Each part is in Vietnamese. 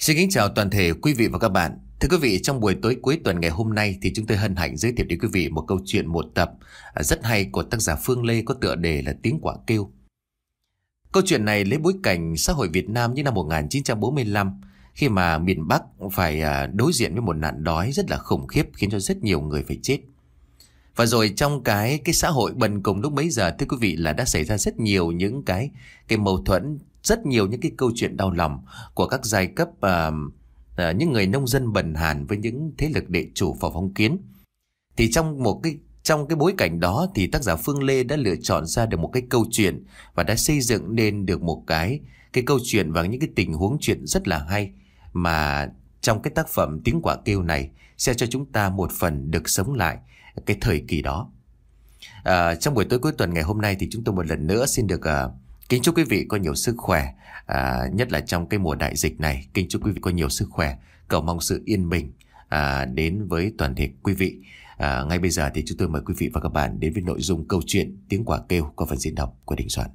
Xin kính chào toàn thể quý vị và các bạn. Thưa quý vị, trong buổi tối cuối tuần ngày hôm nay thì chúng tôi hân hạnh giới thiệu đến quý vị một câu chuyện một tập à, rất hay của tác giả Phương Lê có tựa đề là Tiếng Quả Kêu. Câu chuyện này lấy bối cảnh xã hội Việt Nam như năm 1945 khi mà miền Bắc phải à, đối diện với một nạn đói rất là khủng khiếp khiến cho rất nhiều người phải chết. Và rồi trong cái cái xã hội bần cùng lúc mấy giờ thưa quý vị là đã xảy ra rất nhiều những cái cái mâu thuẫn rất nhiều những cái câu chuyện đau lòng của các giai cấp uh, uh, những người nông dân bần hàn với những thế lực địa chủ và phong kiến. Thì trong một cái trong cái bối cảnh đó thì tác giả Phương Lê đã lựa chọn ra được một cái câu chuyện và đã xây dựng nên được một cái cái câu chuyện và những cái tình huống chuyện rất là hay mà trong cái tác phẩm Tiếng Quả Kêu này sẽ cho chúng ta một phần được sống lại cái thời kỳ đó. À, trong buổi tối cuối tuần ngày hôm nay thì chúng tôi một lần nữa xin được uh, Kính chúc quý vị có nhiều sức khỏe, à, nhất là trong cái mùa đại dịch này. Kính chúc quý vị có nhiều sức khỏe, cầu mong sự yên bình à, đến với toàn thể quý vị. À, ngay bây giờ thì chúng tôi mời quý vị và các bạn đến với nội dung câu chuyện Tiếng Quả Kêu có phần diễn đọc của Đình Soạn.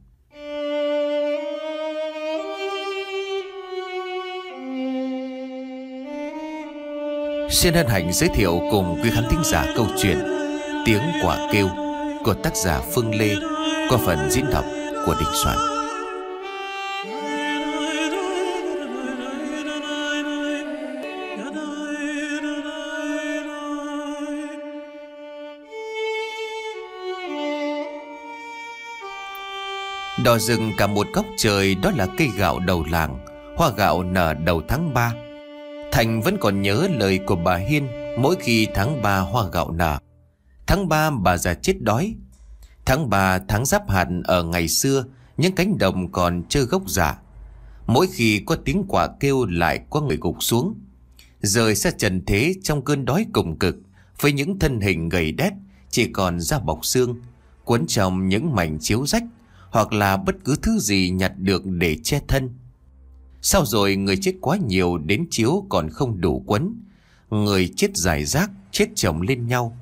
Xin hân hạnh giới thiệu cùng quý khán thính giả câu chuyện Tiếng Quả Kêu của tác giả Phương Lê có phần diễn đọc của Đình Soạn. Đỏ rừng cả một góc trời đó là cây gạo đầu làng, hoa gạo nở đầu tháng 3. Thành vẫn còn nhớ lời của bà Hiên mỗi khi tháng 3 hoa gạo nở. Tháng 3 bà già chết đói, Tháng 3 tháng giáp hạn ở ngày xưa Những cánh đồng còn chưa gốc giả dạ. Mỗi khi có tiếng quả kêu lại có người gục xuống Rời xa trần thế trong cơn đói cùng cực Với những thân hình gầy đét Chỉ còn da bọc xương Quấn trong những mảnh chiếu rách Hoặc là bất cứ thứ gì nhặt được để che thân Sau rồi người chết quá nhiều đến chiếu còn không đủ quấn Người chết dài rác, chết chồng lên nhau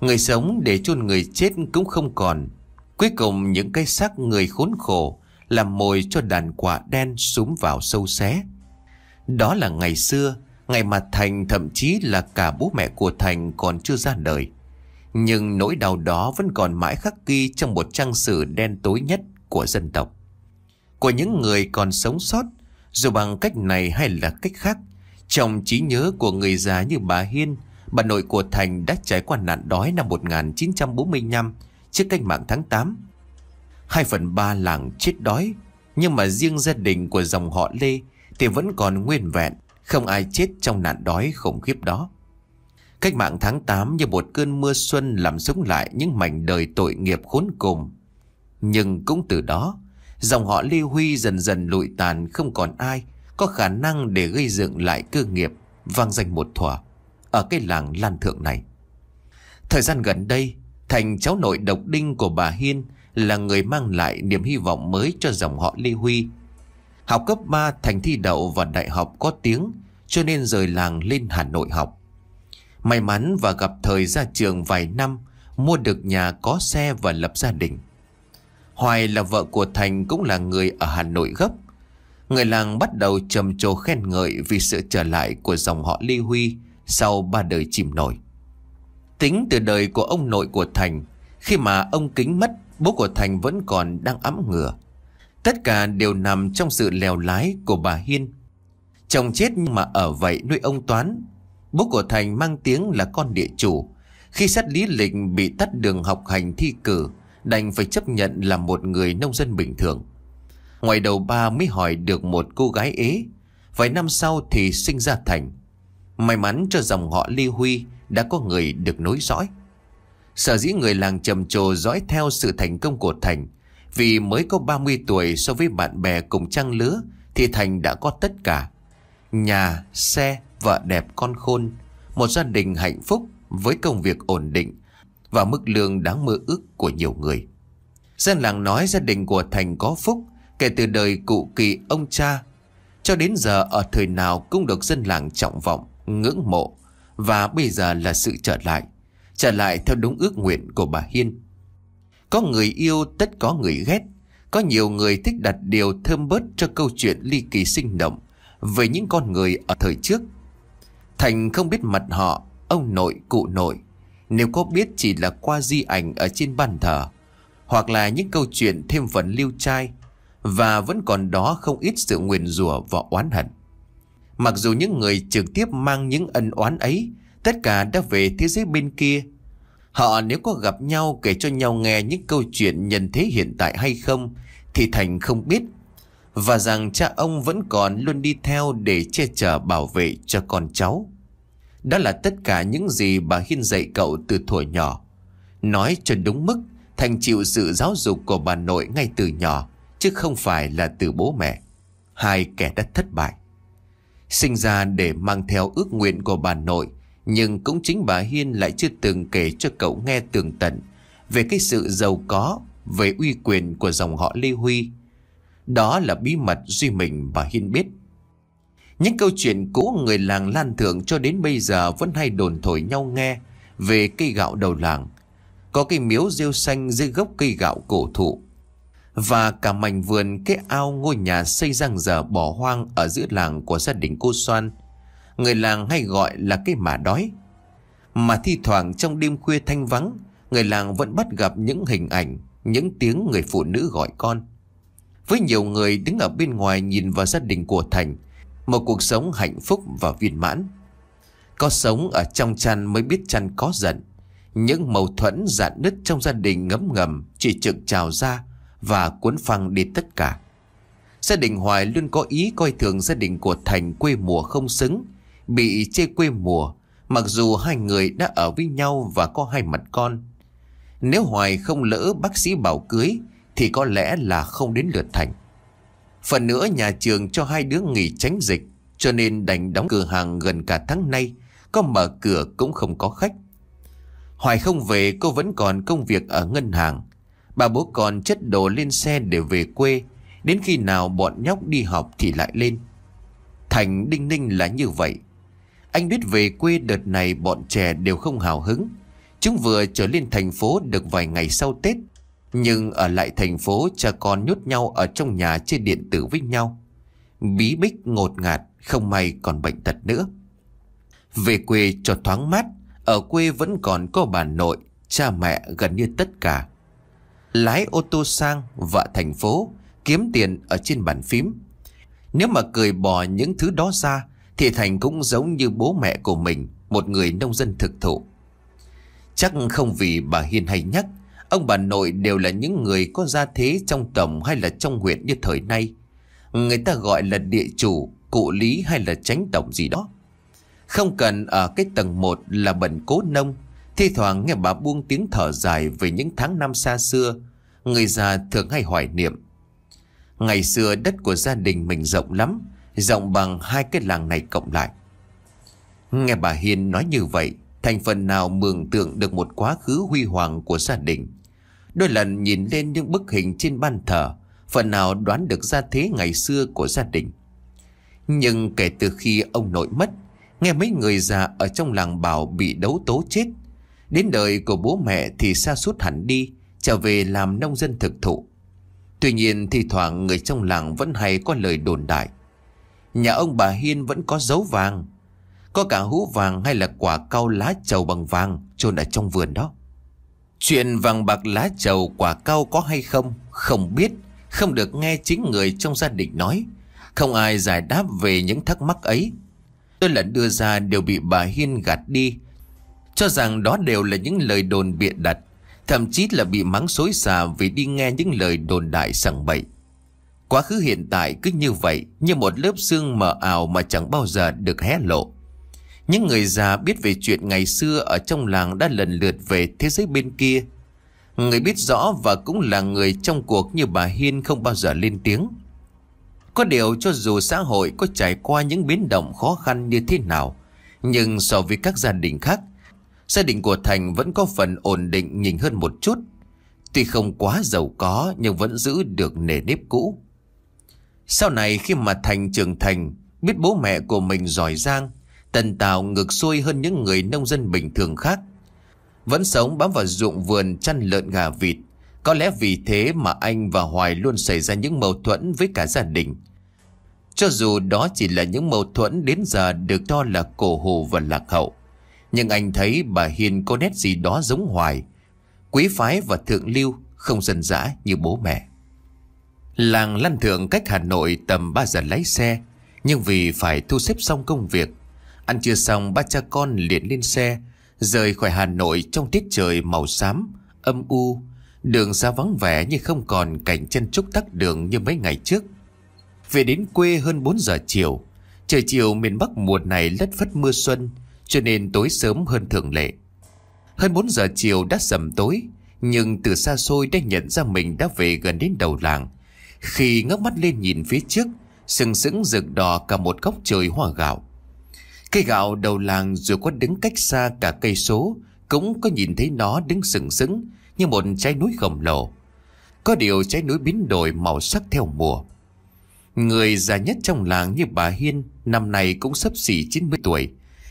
Người sống để chôn người chết cũng không còn. Cuối cùng những cái xác người khốn khổ làm mồi cho đàn quạ đen súng vào sâu xé. Đó là ngày xưa, ngày mà Thành thậm chí là cả bố mẹ của Thành còn chưa ra đời. Nhưng nỗi đau đó vẫn còn mãi khắc ghi trong một trang sử đen tối nhất của dân tộc. Của những người còn sống sót, dù bằng cách này hay là cách khác, trong trí nhớ của người già như bà Hiên, Bà nội của Thành đã trải qua nạn đói năm 1945 trước cách mạng tháng 8. hai phần ba làng chết đói, nhưng mà riêng gia đình của dòng họ Lê thì vẫn còn nguyên vẹn, không ai chết trong nạn đói khủng khiếp đó. Cách mạng tháng 8 như một cơn mưa xuân làm sống lại những mảnh đời tội nghiệp khốn cùng. Nhưng cũng từ đó, dòng họ Lê Huy dần dần lụi tàn không còn ai có khả năng để gây dựng lại cơ nghiệp, vang danh một thỏa ở cái làng Lan Thượng này. Thời gian gần đây, Thành cháu nội độc đinh của bà Hiên là người mang lại niềm hy vọng mới cho dòng họ Lê Huy. Học cấp 3 Thành thi đậu vào đại học có tiếng cho nên rời làng lên Hà Nội học. May mắn và gặp thời ra trường vài năm, mua được nhà có xe và lập gia đình. Hoài là vợ của Thành cũng là người ở Hà Nội gấp. Người làng bắt đầu trầm trồ khen ngợi vì sự trở lại của dòng họ Lê Huy sau ba đời chìm nổi. Tính từ đời của ông nội của Thành, khi mà ông kính mất, bố của Thành vẫn còn đang ấm ngừa. Tất cả đều nằm trong sự lèo lái của bà Hiên. Chồng chết nhưng mà ở vậy nuôi ông Toán. Bố của Thành mang tiếng là con địa chủ. Khi xét lý lịch bị tắt đường học hành thi cử, đành phải chấp nhận là một người nông dân bình thường. Ngoài đầu ba mới hỏi được một cô gái ế. Vài năm sau thì sinh ra Thành. May mắn cho dòng họ Lê Huy đã có người được nối dõi. Sở dĩ người làng trầm trồ dõi theo sự thành công của Thành vì mới có 30 tuổi so với bạn bè cùng trang lứa thì Thành đã có tất cả. Nhà, xe, vợ đẹp con khôn, một gia đình hạnh phúc với công việc ổn định và mức lương đáng mơ ước của nhiều người. Dân làng nói gia đình của Thành có phúc kể từ đời cụ kỳ ông cha cho đến giờ ở thời nào cũng được dân làng trọng vọng ngưỡng mộ Và bây giờ là sự trở lại Trở lại theo đúng ước nguyện của bà Hiên Có người yêu tất có người ghét Có nhiều người thích đặt điều thơm bớt cho câu chuyện ly kỳ sinh động Về những con người ở thời trước Thành không biết mặt họ Ông nội, cụ nội Nếu có biết chỉ là qua di ảnh ở trên bàn thờ Hoặc là những câu chuyện thêm phần lưu trai Và vẫn còn đó không ít sự nguyền rủa và oán hận Mặc dù những người trực tiếp mang những ân oán ấy Tất cả đã về thế giới bên kia Họ nếu có gặp nhau kể cho nhau nghe những câu chuyện nhân thế hiện tại hay không Thì Thành không biết Và rằng cha ông vẫn còn luôn đi theo để che chở bảo vệ cho con cháu Đó là tất cả những gì bà Hiên dạy cậu từ thuở nhỏ Nói cho đúng mức Thành chịu sự giáo dục của bà nội ngay từ nhỏ Chứ không phải là từ bố mẹ Hai kẻ đã thất bại Sinh ra để mang theo ước nguyện của bà nội Nhưng cũng chính bà Hiên lại chưa từng kể cho cậu nghe tường tận Về cái sự giàu có Về uy quyền của dòng họ Lê Huy Đó là bí mật duy mình bà Hiên biết Những câu chuyện cũ người làng Lan Thượng cho đến bây giờ Vẫn hay đồn thổi nhau nghe Về cây gạo đầu làng Có cây miếu rêu xanh dưới gốc cây gạo cổ thụ và cả mảnh vườn cái ao ngôi nhà xây răng dở bỏ hoang ở giữa làng của gia đình cô Soan. Người làng hay gọi là cái mà đói. Mà thi thoảng trong đêm khuya thanh vắng, người làng vẫn bắt gặp những hình ảnh, những tiếng người phụ nữ gọi con. Với nhiều người đứng ở bên ngoài nhìn vào gia đình của Thành, một cuộc sống hạnh phúc và viên mãn. Có sống ở trong chăn mới biết chăn có giận. Những mâu thuẫn dạn nứt trong gia đình ngấm ngầm chỉ trực trào ra và cuốn phăng đi tất cả. Gia đình Hoài luôn có ý coi thường gia đình của Thành quê mùa không xứng, bị chê quê mùa, mặc dù hai người đã ở với nhau và có hai mặt con. Nếu Hoài không lỡ bác sĩ bảo cưới thì có lẽ là không đến lượt Thành. Phần nữa nhà trường cho hai đứa nghỉ tránh dịch cho nên đành đóng cửa hàng gần cả tháng nay, có mở cửa cũng không có khách. Hoài không về cô vẫn còn công việc ở ngân hàng bà bố con chất đồ lên xe để về quê Đến khi nào bọn nhóc đi học thì lại lên Thành Đinh Ninh là như vậy Anh biết về quê đợt này bọn trẻ đều không hào hứng Chúng vừa trở lên thành phố được vài ngày sau Tết Nhưng ở lại thành phố cha con nhốt nhau ở trong nhà chơi điện tử với nhau Bí bích ngột ngạt không may còn bệnh tật nữa Về quê cho thoáng mát Ở quê vẫn còn có bà nội, cha mẹ gần như tất cả lái ô tô sang và thành phố, kiếm tiền ở trên bàn phím. Nếu mà cười bỏ những thứ đó ra, thì Thành cũng giống như bố mẹ của mình, một người nông dân thực thụ. Chắc không vì bà Hiên hay nhắc, ông bà nội đều là những người có gia thế trong tổng hay là trong huyện như thời nay. Người ta gọi là địa chủ, cụ lý hay là tránh tổng gì đó. Không cần ở cái tầng 1 là bần cố nông Thi thoảng nghe bà buông tiếng thở dài về những tháng năm xa xưa, người già thường hay hoài niệm. Ngày xưa đất của gia đình mình rộng lắm, rộng bằng hai cái làng này cộng lại. Nghe bà Hiên nói như vậy, thành phần nào mường tượng được một quá khứ huy hoàng của gia đình. Đôi lần nhìn lên những bức hình trên ban thờ, phần nào đoán được gia thế ngày xưa của gia đình. Nhưng kể từ khi ông nội mất, nghe mấy người già ở trong làng bảo bị đấu tố chết, Đến đời của bố mẹ thì xa suốt hẳn đi, trở về làm nông dân thực thụ. Tuy nhiên thì thoảng người trong làng vẫn hay có lời đồn đại. Nhà ông bà Hiên vẫn có dấu vàng, có cả hũ vàng hay là quả cau lá trầu bằng vàng chôn ở trong vườn đó. Chuyện vàng bạc lá trầu quả cau có hay không, không biết, không được nghe chính người trong gia đình nói. Không ai giải đáp về những thắc mắc ấy. Tôi lần đưa ra đều bị bà Hiên gạt đi cho rằng đó đều là những lời đồn bịa đặt Thậm chí là bị mắng xối xả vì đi nghe những lời đồn đại sằng bậy Quá khứ hiện tại cứ như vậy Như một lớp xương mờ ảo mà chẳng bao giờ được hé lộ Những người già biết về chuyện ngày xưa ở trong làng đã lần lượt về thế giới bên kia Người biết rõ và cũng là người trong cuộc như bà Hiên không bao giờ lên tiếng Có điều cho dù xã hội có trải qua những biến động khó khăn như thế nào Nhưng so với các gia đình khác Gia đình của Thành vẫn có phần ổn định nhìn hơn một chút Tuy không quá giàu có nhưng vẫn giữ được nề nếp cũ Sau này khi mà Thành trưởng thành Biết bố mẹ của mình giỏi giang Tần Tào ngược xuôi hơn những người nông dân bình thường khác Vẫn sống bám vào ruộng vườn chăn lợn gà vịt Có lẽ vì thế mà anh và Hoài luôn xảy ra những mâu thuẫn với cả gia đình Cho dù đó chỉ là những mâu thuẫn đến giờ được cho là cổ hồ và lạc hậu nhưng anh thấy bà Hiền có nét gì đó giống hoài Quý phái và thượng lưu Không dân dã như bố mẹ Làng lăn Thượng cách Hà Nội tầm 3 giờ lái xe Nhưng vì phải thu xếp xong công việc Ăn chưa xong ba cha con liền lên xe Rời khỏi Hà Nội trong tiết trời màu xám Âm u Đường xa vắng vẻ nhưng không còn cảnh chân trúc tắc đường như mấy ngày trước Về đến quê hơn 4 giờ chiều Trời chiều miền Bắc mùa này lất phất mưa xuân cho nên tối sớm hơn thường lệ. Hơn 4 giờ chiều đã sầm tối, nhưng từ xa xôi đã nhận ra mình đã về gần đến đầu làng. Khi ngước mắt lên nhìn phía trước, sừng sững rực đỏ cả một góc trời hoa gạo. Cây gạo đầu làng dù có đứng cách xa cả cây số, cũng có nhìn thấy nó đứng sừng sững như một trái núi khổng lồ. Có điều trái núi biến đổi màu sắc theo mùa. Người già nhất trong làng như bà Hiên năm nay cũng sắp xỉ 90 tuổi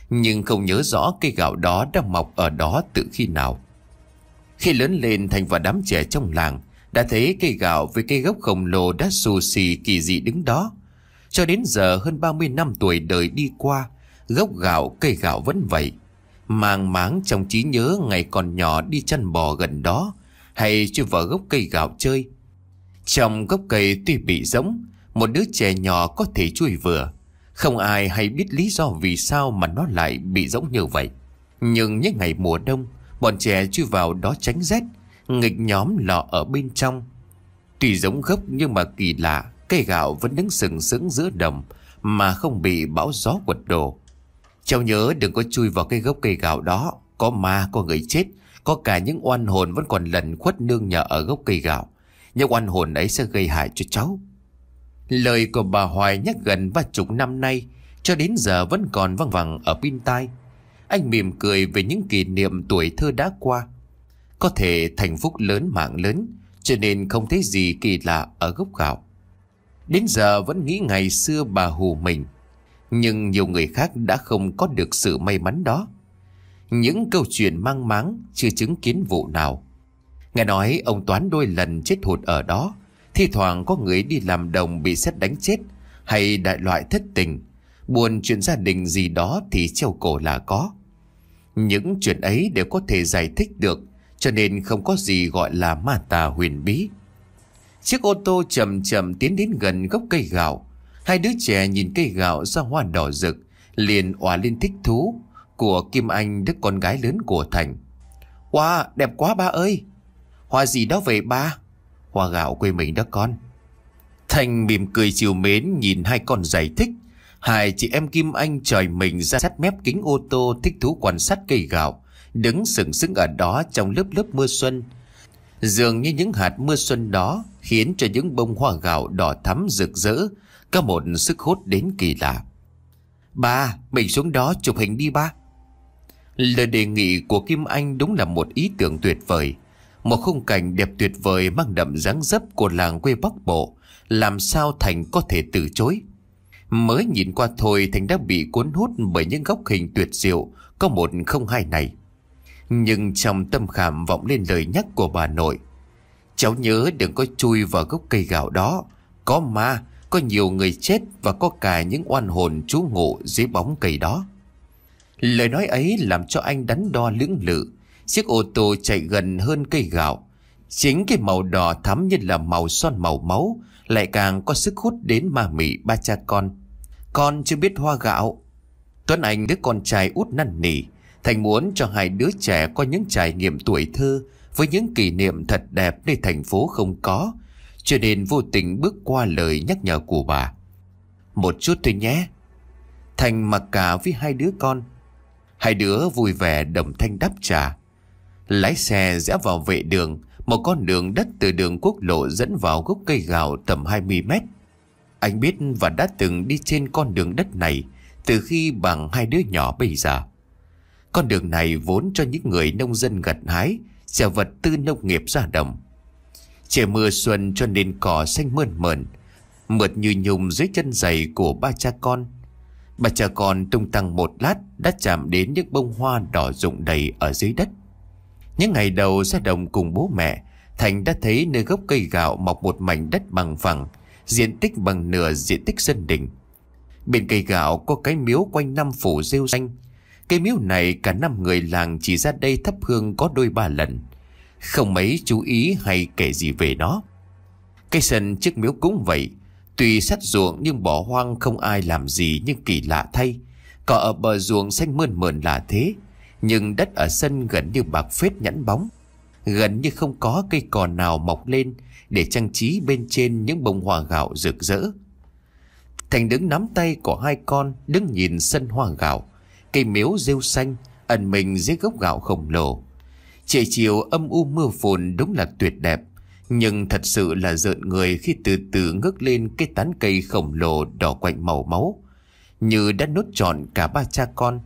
nhưng không nhớ rõ cây gạo đó đã mọc ở đó từ khi nào. Khi lớn lên Thành và đám trẻ trong làng đã thấy cây gạo với cây gốc khổng lồ đã xù xì kỳ dị đứng đó. Cho đến giờ hơn 30 năm tuổi đời đi qua, gốc gạo cây gạo vẫn vậy. Màng máng trong trí nhớ ngày còn nhỏ đi chăn bò gần đó hay chưa vào gốc cây gạo chơi. Trong gốc cây tuy bị rỗng, một đứa trẻ nhỏ có thể chui vừa. Không ai hay biết lý do vì sao mà nó lại bị rỗng như vậy. Nhưng những ngày mùa đông, bọn trẻ chui vào đó tránh rét, nghịch nhóm lọ ở bên trong. Tuy giống gốc nhưng mà kỳ lạ, cây gạo vẫn đứng sừng sững giữa đồng mà không bị bão gió quật đổ. Cháu nhớ đừng có chui vào cây gốc cây gạo đó, có ma, có người chết, có cả những oan hồn vẫn còn lẩn khuất nương nhờ ở gốc cây gạo. Những oan hồn ấy sẽ gây hại cho cháu. Lời của bà Hoài nhắc gần ba chục năm nay Cho đến giờ vẫn còn văng vẳng ở bên tai Anh mỉm cười về những kỷ niệm tuổi thơ đã qua Có thể thành phúc lớn mạng lớn Cho nên không thấy gì kỳ lạ ở gốc gạo Đến giờ vẫn nghĩ ngày xưa bà hù mình Nhưng nhiều người khác đã không có được sự may mắn đó Những câu chuyện mang máng chưa chứng kiến vụ nào Nghe nói ông Toán đôi lần chết hụt ở đó thì thoảng có người đi làm đồng bị xét đánh chết Hay đại loại thất tình Buồn chuyện gia đình gì đó thì treo cổ là có Những chuyện ấy đều có thể giải thích được Cho nên không có gì gọi là ma tà huyền bí Chiếc ô tô chậm chậm tiến đến gần gốc cây gạo Hai đứa trẻ nhìn cây gạo ra hoa đỏ rực Liền òa lên thích thú Của Kim Anh đứa con gái lớn của Thành Wow đẹp quá ba ơi Hoa gì đó vậy ba qua gạo quê mình đó con Thành mỉm cười chiều mến nhìn hai con giải thích Hai chị em Kim Anh trời mình ra sát mép kính ô tô thích thú quan sát cây gạo Đứng sừng sững ở đó trong lớp lớp mưa xuân Dường như những hạt mưa xuân đó khiến cho những bông hoa gạo đỏ thắm rực rỡ Có một sức hút đến kỳ lạ Ba, mình xuống đó chụp hình đi ba Lời đề nghị của Kim Anh đúng là một ý tưởng tuyệt vời một khung cảnh đẹp tuyệt vời mang đậm dáng dấp của làng quê Bắc Bộ, làm sao Thành có thể từ chối. Mới nhìn qua thôi Thành đã bị cuốn hút bởi những góc hình tuyệt diệu, có một không hai này. Nhưng trong tâm khảm vọng lên lời nhắc của bà nội. Cháu nhớ đừng có chui vào gốc cây gạo đó, có ma, có nhiều người chết và có cả những oan hồn trú ngụ dưới bóng cây đó. Lời nói ấy làm cho anh đắn đo lưỡng lự Chiếc ô tô chạy gần hơn cây gạo. Chính cái màu đỏ thắm như là màu son màu máu lại càng có sức hút đến ma mị ba cha con. Con chưa biết hoa gạo. Tuấn Anh đứa con trai út năn nỉ. Thành muốn cho hai đứa trẻ có những trải nghiệm tuổi thơ với những kỷ niệm thật đẹp nơi thành phố không có. Cho nên vô tình bước qua lời nhắc nhở của bà. Một chút thôi nhé. Thành mặc cả với hai đứa con. Hai đứa vui vẻ đồng thanh đáp trả. Lái xe rẽ vào vệ đường, một con đường đất từ đường quốc lộ dẫn vào gốc cây gạo tầm 20 mét. Anh biết và đã từng đi trên con đường đất này từ khi bằng hai đứa nhỏ bây giờ. Con đường này vốn cho những người nông dân gặt hái, xẻ vật tư nông nghiệp ra đồng. Trời mưa xuân cho nên cỏ xanh mơn mởn, mượt như nhung dưới chân giày của ba cha con. Ba cha con tung tăng một lát đã chạm đến những bông hoa đỏ rụng đầy ở dưới đất. Những ngày đầu ra đồng cùng bố mẹ, Thành đã thấy nơi gốc cây gạo mọc một mảnh đất bằng phẳng, diện tích bằng nửa diện tích sân đình. Bên cây gạo có cái miếu quanh năm phủ rêu xanh. Cây miếu này cả năm người làng chỉ ra đây thắp hương có đôi ba lần. Không mấy chú ý hay kể gì về nó. Cây sân trước miếu cũng vậy. Tuy sắt ruộng nhưng bỏ hoang không ai làm gì nhưng kỳ lạ thay. Cỏ ở bờ ruộng xanh mơn mờn là thế. Nhưng đất ở sân gần như bạc phết nhẵn bóng Gần như không có cây cỏ nào mọc lên Để trang trí bên trên những bông hoa gạo rực rỡ Thành đứng nắm tay của hai con Đứng nhìn sân hoa gạo Cây miếu rêu xanh Ẩn mình dưới gốc gạo khổng lồ Trời chiều âm u mưa phùn đúng là tuyệt đẹp Nhưng thật sự là rợn người khi từ từ ngước lên cái tán cây khổng lồ đỏ quạnh màu máu Như đã nốt trọn cả ba cha con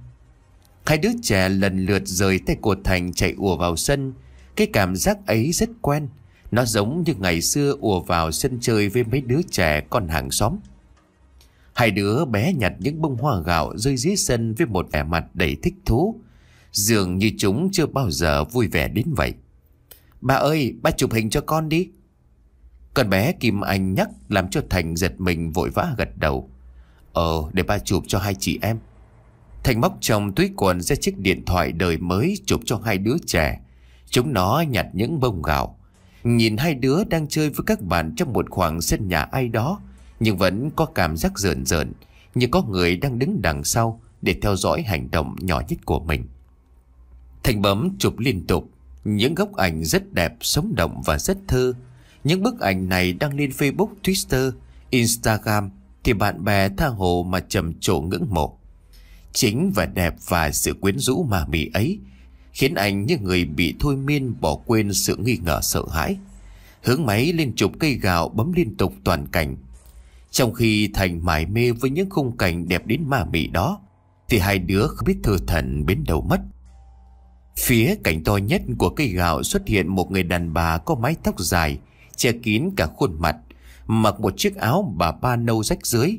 Hai đứa trẻ lần lượt rời tay của Thành chạy ùa vào sân. Cái cảm giác ấy rất quen. Nó giống như ngày xưa ùa vào sân chơi với mấy đứa trẻ con hàng xóm. Hai đứa bé nhặt những bông hoa gạo rơi dưới sân với một vẻ mặt đầy thích thú. Dường như chúng chưa bao giờ vui vẻ đến vậy. Bà ơi, bà chụp hình cho con đi. Con bé Kim Anh nhắc làm cho Thành giật mình vội vã gật đầu. Ờ, để ba chụp cho hai chị em. Thành móc trong túi quần ra chiếc điện thoại đời mới chụp cho hai đứa trẻ. Chúng nó nhặt những bông gạo. Nhìn hai đứa đang chơi với các bạn trong một khoảng sân nhà ai đó, nhưng vẫn có cảm giác rợn rợn, như có người đang đứng đằng sau để theo dõi hành động nhỏ nhất của mình. Thành bấm chụp liên tục, những góc ảnh rất đẹp, sống động và rất thơ. Những bức ảnh này đăng lên Facebook, Twitter, Instagram thì bạn bè tha hồ mà trầm trồ ngưỡng mộ. Chính và đẹp và sự quyến rũ mà mị ấy Khiến anh như người bị thôi miên bỏ quên sự nghi ngờ sợ hãi Hướng máy lên chụp cây gạo bấm liên tục toàn cảnh Trong khi Thành mải mê với những khung cảnh đẹp đến ma mị đó Thì hai đứa không biết thừa thần bến đầu mất Phía cảnh to nhất của cây gạo xuất hiện một người đàn bà có mái tóc dài Che kín cả khuôn mặt Mặc một chiếc áo bà ba nâu rách dưới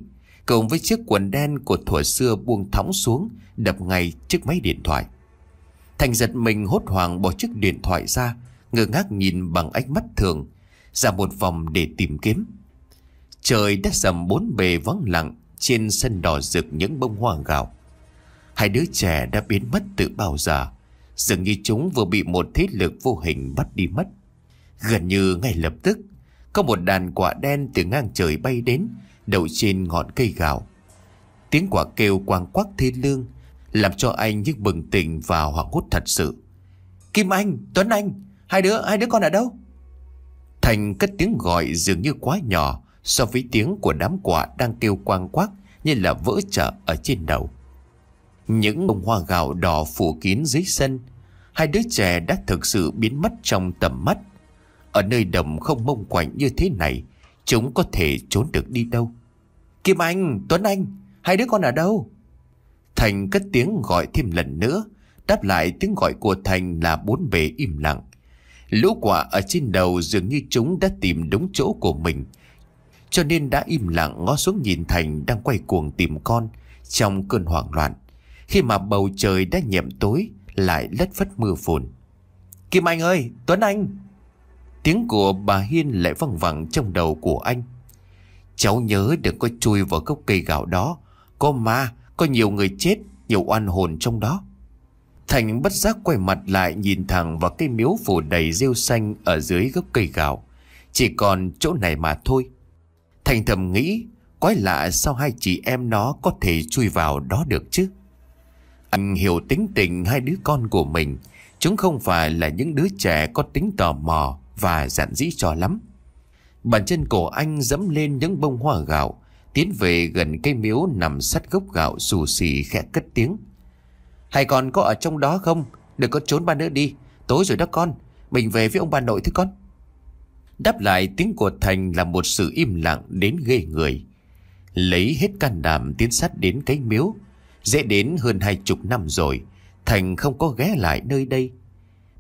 cùng với chiếc quần đen của thuở xưa buông thõng xuống Đập ngay chiếc máy điện thoại Thành giật mình hốt hoảng bỏ chiếc điện thoại ra Ngơ ngác nhìn bằng ánh mắt thường Ra một vòng để tìm kiếm Trời đã sầm bốn bề vắng lặng Trên sân đỏ rực những bông hoa gạo Hai đứa trẻ đã biến mất từ bao giờ Dường như chúng vừa bị một thế lực vô hình bắt đi mất Gần như ngay lập tức Có một đàn quả đen từ ngang trời bay đến đậu trên ngọn cây gạo. Tiếng quả kêu quang quắc thê lương, làm cho anh như bừng tỉnh và hoảng hốt thật sự. Kim Anh, Tuấn Anh, hai đứa, hai đứa con ở đâu? Thành cất tiếng gọi dường như quá nhỏ so với tiếng của đám quả đang kêu quang quắc như là vỡ chợ ở trên đầu. Những bông hoa gạo đỏ phủ kín dưới sân, hai đứa trẻ đã thực sự biến mất trong tầm mắt. Ở nơi đầm không mông quạnh như thế này, Chúng có thể trốn được đi đâu Kim Anh, Tuấn Anh Hai đứa con ở đâu Thành cất tiếng gọi thêm lần nữa Đáp lại tiếng gọi của Thành là bốn bề im lặng Lũ quả ở trên đầu dường như chúng đã tìm đúng chỗ của mình Cho nên đã im lặng ngó xuống nhìn Thành đang quay cuồng tìm con Trong cơn hoảng loạn Khi mà bầu trời đã nhẹm tối Lại lất phất mưa phùn Kim Anh ơi, Tuấn Anh Tiếng của bà Hiên lại văng vẳng trong đầu của anh Cháu nhớ đừng có chui vào gốc cây gạo đó Có ma, có nhiều người chết, nhiều oan hồn trong đó Thành bất giác quay mặt lại nhìn thẳng vào cây miếu phủ đầy rêu xanh ở dưới gốc cây gạo Chỉ còn chỗ này mà thôi Thành thầm nghĩ Quái lạ sao hai chị em nó có thể chui vào đó được chứ Anh hiểu tính tình hai đứa con của mình Chúng không phải là những đứa trẻ có tính tò mò và dặn dĩ cho lắm. Bàn chân cổ anh dẫm lên những bông hoa gạo, tiến về gần cây miếu nằm sát gốc gạo xù xì khẽ cất tiếng. Hai con có ở trong đó không? Đừng có trốn ba nữa đi, tối rồi đó con, mình về với ông bà nội thế con. Đáp lại tiếng của Thành là một sự im lặng đến ghê người. Lấy hết can đảm tiến sát đến cái miếu, dễ đến hơn hai chục năm rồi, Thành không có ghé lại nơi đây.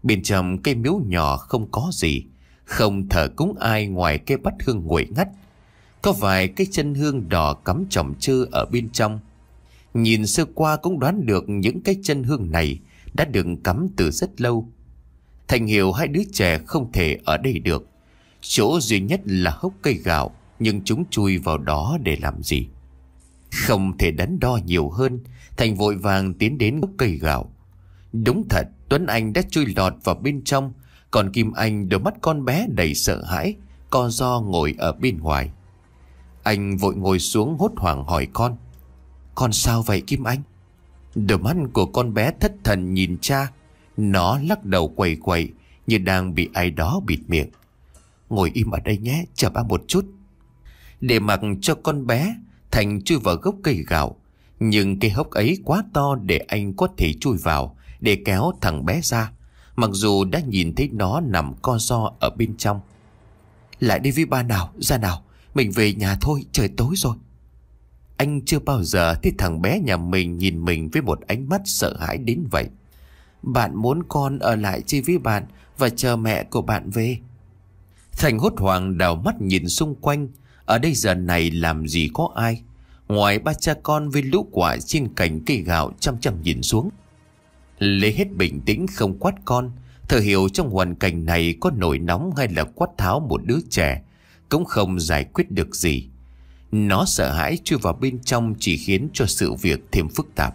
Bên trong cây miếu nhỏ không có gì Không thờ cúng ai ngoài cây bát hương nguội ngắt Có vài cái chân hương đỏ cắm chỏm chư ở bên trong Nhìn sơ qua cũng đoán được những cái chân hương này Đã được cắm từ rất lâu Thành hiểu hai đứa trẻ không thể ở đây được Chỗ duy nhất là hốc cây gạo Nhưng chúng chui vào đó để làm gì Không thể đắn đo nhiều hơn Thành vội vàng tiến đến gốc cây gạo Đúng thật, Tuấn Anh đã chui lọt vào bên trong, còn Kim Anh đôi mắt con bé đầy sợ hãi, co do ngồi ở bên ngoài. Anh vội ngồi xuống hốt hoảng hỏi con. Con sao vậy Kim Anh? Đôi mắt của con bé thất thần nhìn cha, nó lắc đầu quầy quầy như đang bị ai đó bịt miệng. Ngồi im ở đây nhé, chờ ba một chút. Để mặc cho con bé, Thành chui vào gốc cây gạo. Nhưng cây hốc ấy quá to để anh có thể chui vào, để kéo thằng bé ra, mặc dù đã nhìn thấy nó nằm co do ở bên trong. Lại đi với ba nào, ra nào, mình về nhà thôi, trời tối rồi. Anh chưa bao giờ thấy thằng bé nhà mình nhìn mình với một ánh mắt sợ hãi đến vậy. Bạn muốn con ở lại chơi với bạn và chờ mẹ của bạn về. Thành hốt hoảng đào mắt nhìn xung quanh, ở đây giờ này làm gì có ai. Ngoài ba cha con với lũ quả trên cành cây gạo chăm chăm nhìn xuống Lấy hết bình tĩnh không quát con Thở hiểu trong hoàn cảnh này Có nổi nóng hay là quát tháo một đứa trẻ Cũng không giải quyết được gì Nó sợ hãi chui vào bên trong Chỉ khiến cho sự việc thêm phức tạp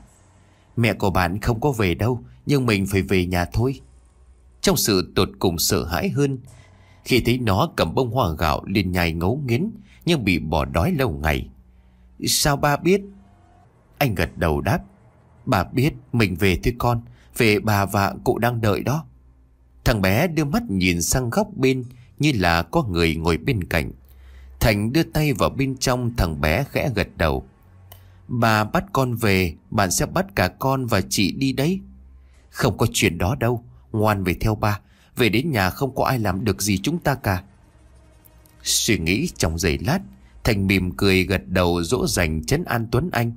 Mẹ của bạn không có về đâu Nhưng mình phải về nhà thôi Trong sự tột cùng sợ hãi hơn Khi thấy nó cầm bông hoa gạo liền nhai ngấu nghiến Nhưng bị bỏ đói lâu ngày Sao ba biết Anh gật đầu đáp Bà biết mình về thôi con về bà và cụ đang đợi đó. Thằng bé đưa mắt nhìn sang góc bên như là có người ngồi bên cạnh. Thành đưa tay vào bên trong thằng bé khẽ gật đầu. Bà bắt con về, bạn sẽ bắt cả con và chị đi đấy. Không có chuyện đó đâu, ngoan về theo ba. Về đến nhà không có ai làm được gì chúng ta cả. Suy nghĩ trong giây lát, Thành mỉm cười gật đầu dỗ dành chấn an Tuấn Anh.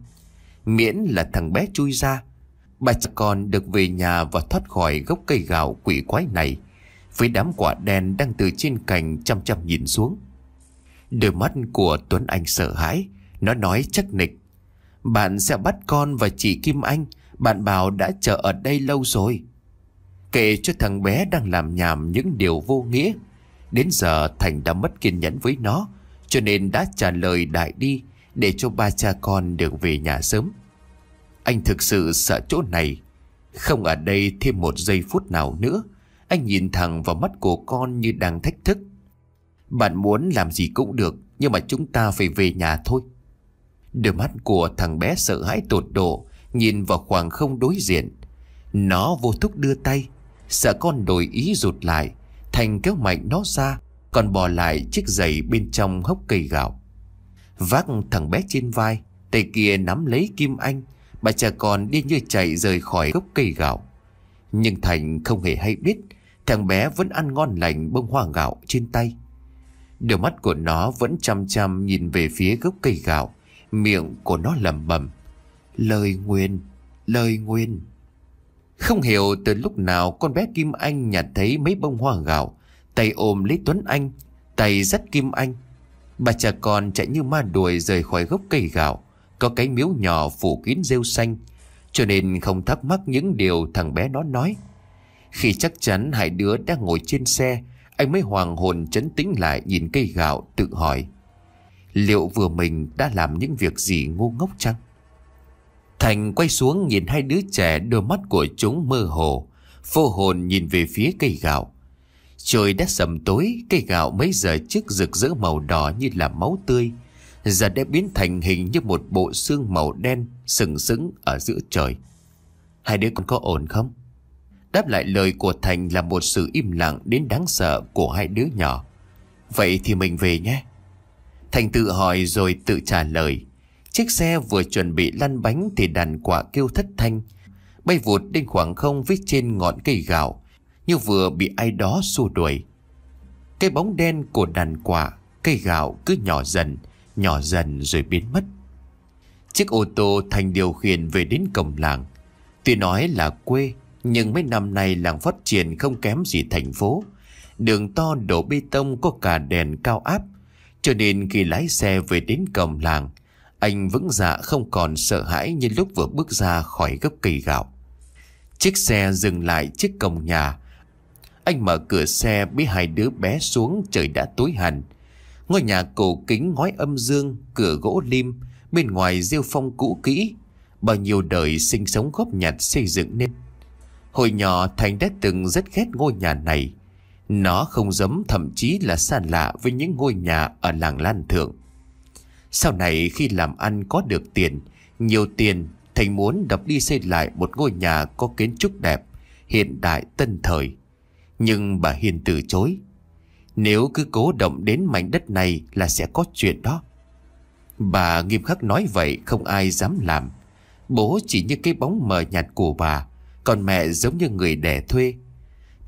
Miễn là thằng bé chui ra, Bà cha con được về nhà và thoát khỏi gốc cây gạo quỷ quái này Với đám quả đen đang từ trên cành chăm chăm nhìn xuống Đôi mắt của Tuấn Anh sợ hãi Nó nói chắc nịch Bạn sẽ bắt con và chị Kim Anh Bạn bảo đã chờ ở đây lâu rồi Kể cho thằng bé đang làm nhảm những điều vô nghĩa Đến giờ Thành đã mất kiên nhẫn với nó Cho nên đã trả lời đại đi Để cho ba cha con được về nhà sớm anh thực sự sợ chỗ này Không ở đây thêm một giây phút nào nữa Anh nhìn thẳng vào mắt của con như đang thách thức Bạn muốn làm gì cũng được Nhưng mà chúng ta phải về nhà thôi Đôi mắt của thằng bé sợ hãi tột độ Nhìn vào khoảng không đối diện Nó vô thúc đưa tay Sợ con đổi ý rụt lại Thành kéo mạnh nó ra Còn bỏ lại chiếc giày bên trong hốc cây gạo Vác thằng bé trên vai Tay kia nắm lấy Kim Anh Bà cha con đi như chạy rời khỏi gốc cây gạo Nhưng Thành không hề hay biết Thằng bé vẫn ăn ngon lành bông hoa gạo trên tay Đôi mắt của nó vẫn chăm chăm nhìn về phía gốc cây gạo Miệng của nó lẩm bẩm Lời nguyên, lời nguyên Không hiểu từ lúc nào con bé Kim Anh nhặt thấy mấy bông hoa gạo Tay ôm lấy Tuấn Anh Tay dắt Kim Anh Bà cha con chạy như ma đuổi rời khỏi gốc cây gạo có cái miếu nhỏ phủ kín rêu xanh, cho nên không thắc mắc những điều thằng bé nó nói. Khi chắc chắn hai đứa đã ngồi trên xe, anh mới hoàng hồn chấn tĩnh lại nhìn cây gạo tự hỏi. Liệu vừa mình đã làm những việc gì ngu ngốc chăng? Thành quay xuống nhìn hai đứa trẻ đôi mắt của chúng mơ hồ, vô hồn nhìn về phía cây gạo. Trời đã sầm tối, cây gạo mấy giờ trước rực rỡ màu đỏ như là máu tươi, giờ đã biến thành hình như một bộ xương màu đen sừng sững ở giữa trời. Hai đứa con có ổn không? Đáp lại lời của Thành là một sự im lặng đến đáng sợ của hai đứa nhỏ. Vậy thì mình về nhé. Thành tự hỏi rồi tự trả lời. Chiếc xe vừa chuẩn bị lăn bánh thì đàn quả kêu thất thanh. Bay vụt lên khoảng không viết trên ngọn cây gạo. Như vừa bị ai đó xua đuổi. Cái bóng đen của đàn quả, cây gạo cứ nhỏ dần nhỏ dần rồi biến mất. Chiếc ô tô Thành điều khiển về đến cổng làng. Tuy nói là quê, nhưng mấy năm nay làng phát triển không kém gì thành phố. Đường to đổ bê tông có cả đèn cao áp. Cho nên khi lái xe về đến cổng làng, anh vững dạ không còn sợ hãi như lúc vừa bước ra khỏi gốc cây gạo. Chiếc xe dừng lại trước cổng nhà. Anh mở cửa xe bế hai đứa bé xuống trời đã tối hẳn. Ngôi nhà cổ kính ngói âm dương, cửa gỗ lim, bên ngoài rêu phong cũ kỹ. Bao nhiêu đời sinh sống góp nhặt xây dựng nên. Hồi nhỏ Thành đã từng rất ghét ngôi nhà này. Nó không giống thậm chí là xa lạ với những ngôi nhà ở làng Lan Thượng. Sau này khi làm ăn có được tiền, nhiều tiền, Thành muốn đập đi xây lại một ngôi nhà có kiến trúc đẹp, hiện đại tân thời. Nhưng bà Hiền từ chối. Nếu cứ cố động đến mảnh đất này là sẽ có chuyện đó Bà nghiêm khắc nói vậy không ai dám làm Bố chỉ như cái bóng mờ nhạt của bà Còn mẹ giống như người đẻ thuê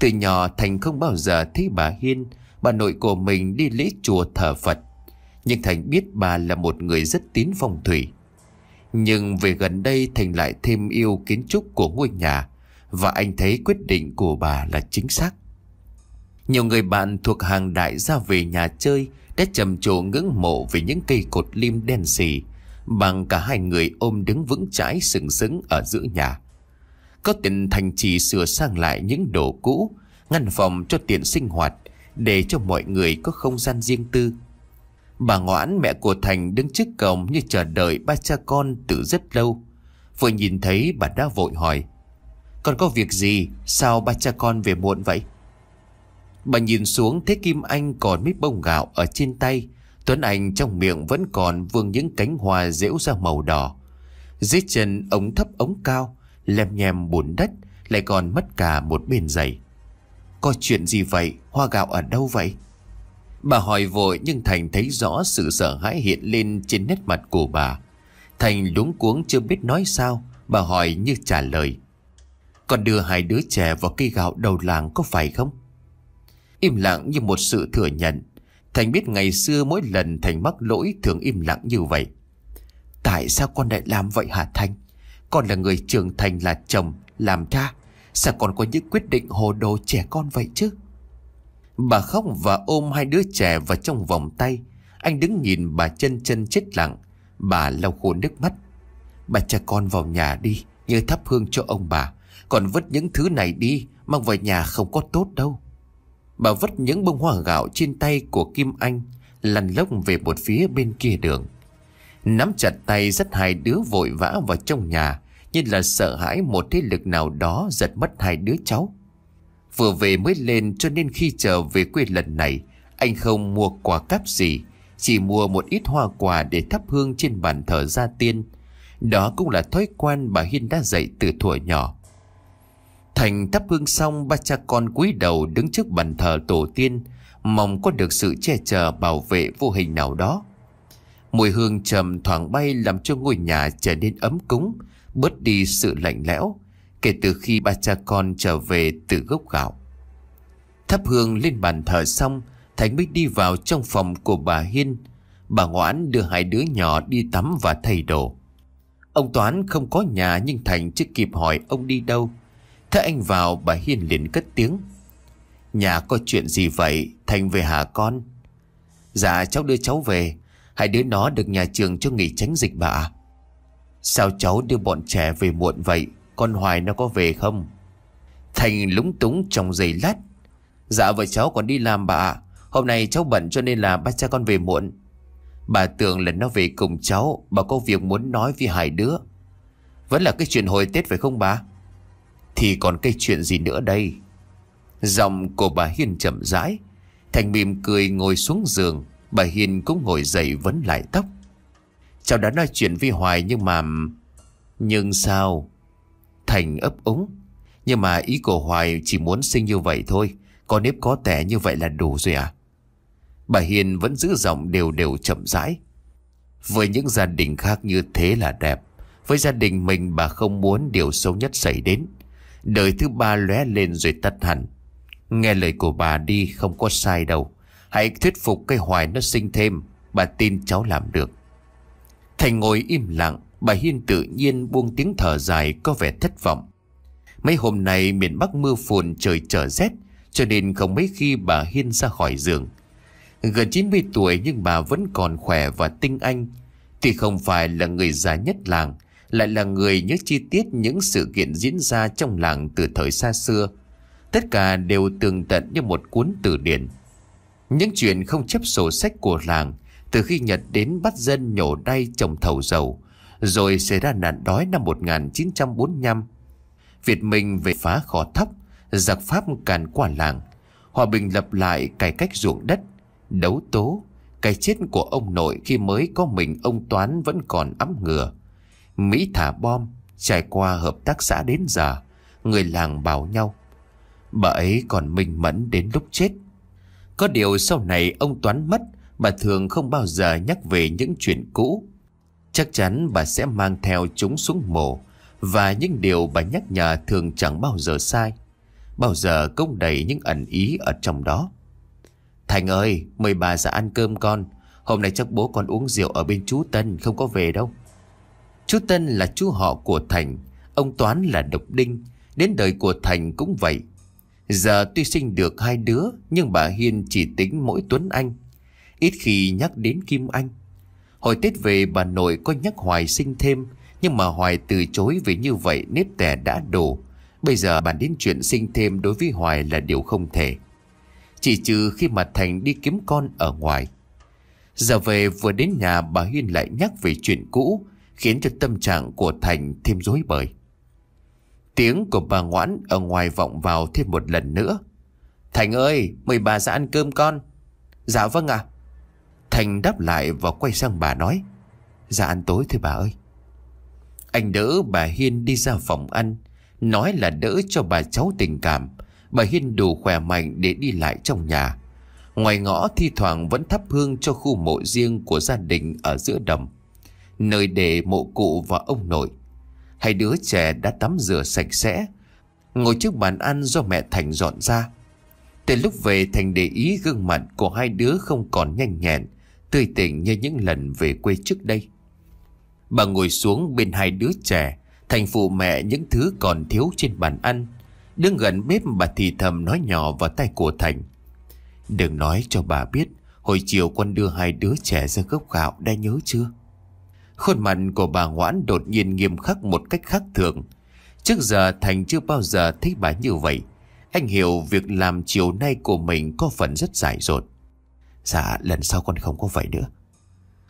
Từ nhỏ Thành không bao giờ thấy bà Hiên Bà nội của mình đi lễ chùa thờ Phật Nhưng Thành biết bà là một người rất tín phong thủy Nhưng về gần đây Thành lại thêm yêu kiến trúc của ngôi nhà Và anh thấy quyết định của bà là chính xác nhiều người bạn thuộc hàng đại gia về nhà chơi đã trầm trồ ngưỡng mộ về những cây cột lim đen xì bằng cả hai người ôm đứng vững chãi sừng sững ở giữa nhà. Có tiền thành trì sửa sang lại những đồ cũ, ngăn phòng cho tiện sinh hoạt để cho mọi người có không gian riêng tư. Bà Ngoãn mẹ của Thành đứng trước cổng như chờ đợi ba cha con từ rất lâu. Vừa nhìn thấy bà đã vội hỏi. Con có việc gì? Sao ba cha con về muộn vậy? Bà nhìn xuống thấy Kim Anh còn mít bông gạo ở trên tay Tuấn Anh trong miệng vẫn còn vương những cánh hoa rễu ra màu đỏ Dưới chân ống thấp ống cao Lem nhem bùn đất Lại còn mất cả một bên giày Có chuyện gì vậy? Hoa gạo ở đâu vậy? Bà hỏi vội nhưng Thành thấy rõ sự sợ hãi hiện lên trên nét mặt của bà Thành lúng cuống chưa biết nói sao Bà hỏi như trả lời con đưa hai đứa trẻ vào cây gạo đầu làng có phải không? Im lặng như một sự thừa nhận. Thành biết ngày xưa mỗi lần Thành mắc lỗi thường im lặng như vậy. Tại sao con lại làm vậy hả Thành? Con là người trưởng thành là chồng, làm cha. Sao còn có những quyết định hồ đồ trẻ con vậy chứ? Bà khóc và ôm hai đứa trẻ vào trong vòng tay. Anh đứng nhìn bà chân chân chết lặng. Bà lau khô nước mắt. Bà cha con vào nhà đi, như thắp hương cho ông bà. Còn vứt những thứ này đi, mang vào nhà không có tốt đâu. Bà vứt những bông hoa gạo trên tay của Kim Anh Lăn lốc về một phía bên kia đường Nắm chặt tay rất hai đứa vội vã vào trong nhà Như là sợ hãi một thế lực nào đó giật mất hai đứa cháu Vừa về mới lên cho nên khi trở về quê lần này Anh không mua quà cáp gì Chỉ mua một ít hoa quả để thắp hương trên bàn thờ gia tiên Đó cũng là thói quen bà Hiên đã dạy từ thuở nhỏ Thành thắp hương xong ba cha con cúi đầu đứng trước bàn thờ tổ tiên Mong có được sự che chở bảo vệ vô hình nào đó Mùi hương trầm thoảng bay làm cho ngôi nhà trở nên ấm cúng Bớt đi sự lạnh lẽo Kể từ khi ba cha con trở về từ gốc gạo Thắp hương lên bàn thờ xong Thành mới đi vào trong phòng của bà Hiên Bà Ngoãn đưa hai đứa nhỏ đi tắm và thay đồ Ông Toán không có nhà nhưng Thành chưa kịp hỏi ông đi đâu Thấy anh vào bà Hiền liền cất tiếng Nhà có chuyện gì vậy Thành về hả con Dạ cháu đưa cháu về Hai đứa nó được nhà trường cho nghỉ tránh dịch bà Sao cháu đưa bọn trẻ về muộn vậy Con Hoài nó có về không Thành lúng túng trong giày lát Dạ vợ cháu còn đi làm bà Hôm nay cháu bận cho nên là bắt cha con về muộn Bà tưởng là nó về cùng cháu Bà có việc muốn nói với hai đứa Vẫn là cái chuyện hồi Tết phải không bà thì còn cái chuyện gì nữa đây Giọng của bà Hiên chậm rãi Thành mỉm cười ngồi xuống giường Bà Hiên cũng ngồi dậy vấn lại tóc Cháu đã nói chuyện với Hoài nhưng mà Nhưng sao Thành ấp úng Nhưng mà ý của Hoài chỉ muốn sinh như vậy thôi Có nếp có tẻ như vậy là đủ rồi à Bà Hiền vẫn giữ giọng đều đều chậm rãi Với những gia đình khác như thế là đẹp Với gia đình mình bà không muốn điều xấu nhất xảy đến Đời thứ ba lóe lên rồi tắt hẳn Nghe lời của bà đi không có sai đâu Hãy thuyết phục cây hoài nó sinh thêm Bà tin cháu làm được Thành ngồi im lặng Bà Hiên tự nhiên buông tiếng thở dài Có vẻ thất vọng Mấy hôm nay miền Bắc mưa phùn trời trở rét Cho nên không mấy khi bà Hiên ra khỏi giường Gần 90 tuổi nhưng bà vẫn còn khỏe và tinh anh thì không phải là người già nhất làng lại là người nhớ chi tiết những sự kiện diễn ra trong làng từ thời xa xưa. Tất cả đều tường tận như một cuốn từ điển. Những chuyện không chấp sổ sách của làng, từ khi Nhật đến bắt dân nhổ đay trồng thầu dầu, rồi xảy ra nạn đói năm 1945. Việt Minh về phá kho thấp, giặc Pháp càn qua làng. Hòa bình lập lại cải cách ruộng đất, đấu tố, cái chết của ông nội khi mới có mình ông Toán vẫn còn ấm ngừa. Mỹ thả bom, trải qua hợp tác xã đến giờ, người làng bảo nhau. Bà ấy còn minh mẫn đến lúc chết. Có điều sau này ông Toán mất, bà thường không bao giờ nhắc về những chuyện cũ. Chắc chắn bà sẽ mang theo chúng xuống mồ, và những điều bà nhắc nhở thường chẳng bao giờ sai, bao giờ công đầy những ẩn ý ở trong đó. Thành ơi, mời bà ra ăn cơm con, hôm nay chắc bố con uống rượu ở bên chú Tân không có về đâu. Chú Tân là chú họ của Thành Ông Toán là độc đinh Đến đời của Thành cũng vậy Giờ tuy sinh được hai đứa Nhưng bà Hiên chỉ tính mỗi Tuấn Anh Ít khi nhắc đến Kim Anh Hồi Tết về bà nội có nhắc Hoài sinh thêm Nhưng mà Hoài từ chối vì như vậy nếp tẻ đã đổ Bây giờ bàn đến chuyện sinh thêm đối với Hoài là điều không thể Chỉ trừ khi mà Thành đi kiếm con ở ngoài Giờ về vừa đến nhà bà Hiên lại nhắc về chuyện cũ khiến cho tâm trạng của Thành thêm rối bời. Tiếng của bà Ngoãn ở ngoài vọng vào thêm một lần nữa. Thành ơi, mời bà ra ăn cơm con. Dạ vâng ạ. À. Thành đáp lại và quay sang bà nói. Dạ ăn tối thôi bà ơi. Anh đỡ bà Hiên đi ra phòng ăn, nói là đỡ cho bà cháu tình cảm. Bà Hiên đủ khỏe mạnh để đi lại trong nhà. Ngoài ngõ thi thoảng vẫn thắp hương cho khu mộ riêng của gia đình ở giữa đầm nơi để mộ cụ và ông nội. Hai đứa trẻ đã tắm rửa sạch sẽ, ngồi trước bàn ăn do mẹ Thành dọn ra. Từ lúc về Thành để ý gương mặt của hai đứa không còn nhanh nhẹn, tươi tỉnh như những lần về quê trước đây. Bà ngồi xuống bên hai đứa trẻ, Thành phụ mẹ những thứ còn thiếu trên bàn ăn. Đứng gần bếp bà thì thầm nói nhỏ vào tay của Thành. Đừng nói cho bà biết, hồi chiều con đưa hai đứa trẻ ra gốc gạo đã nhớ chưa? Khuôn mặt của bà Ngoãn đột nhiên nghiêm khắc một cách khác thường. Trước giờ Thành chưa bao giờ thấy bà như vậy. Anh hiểu việc làm chiều nay của mình có phần rất dài dột. Dạ, lần sau con không có vậy nữa.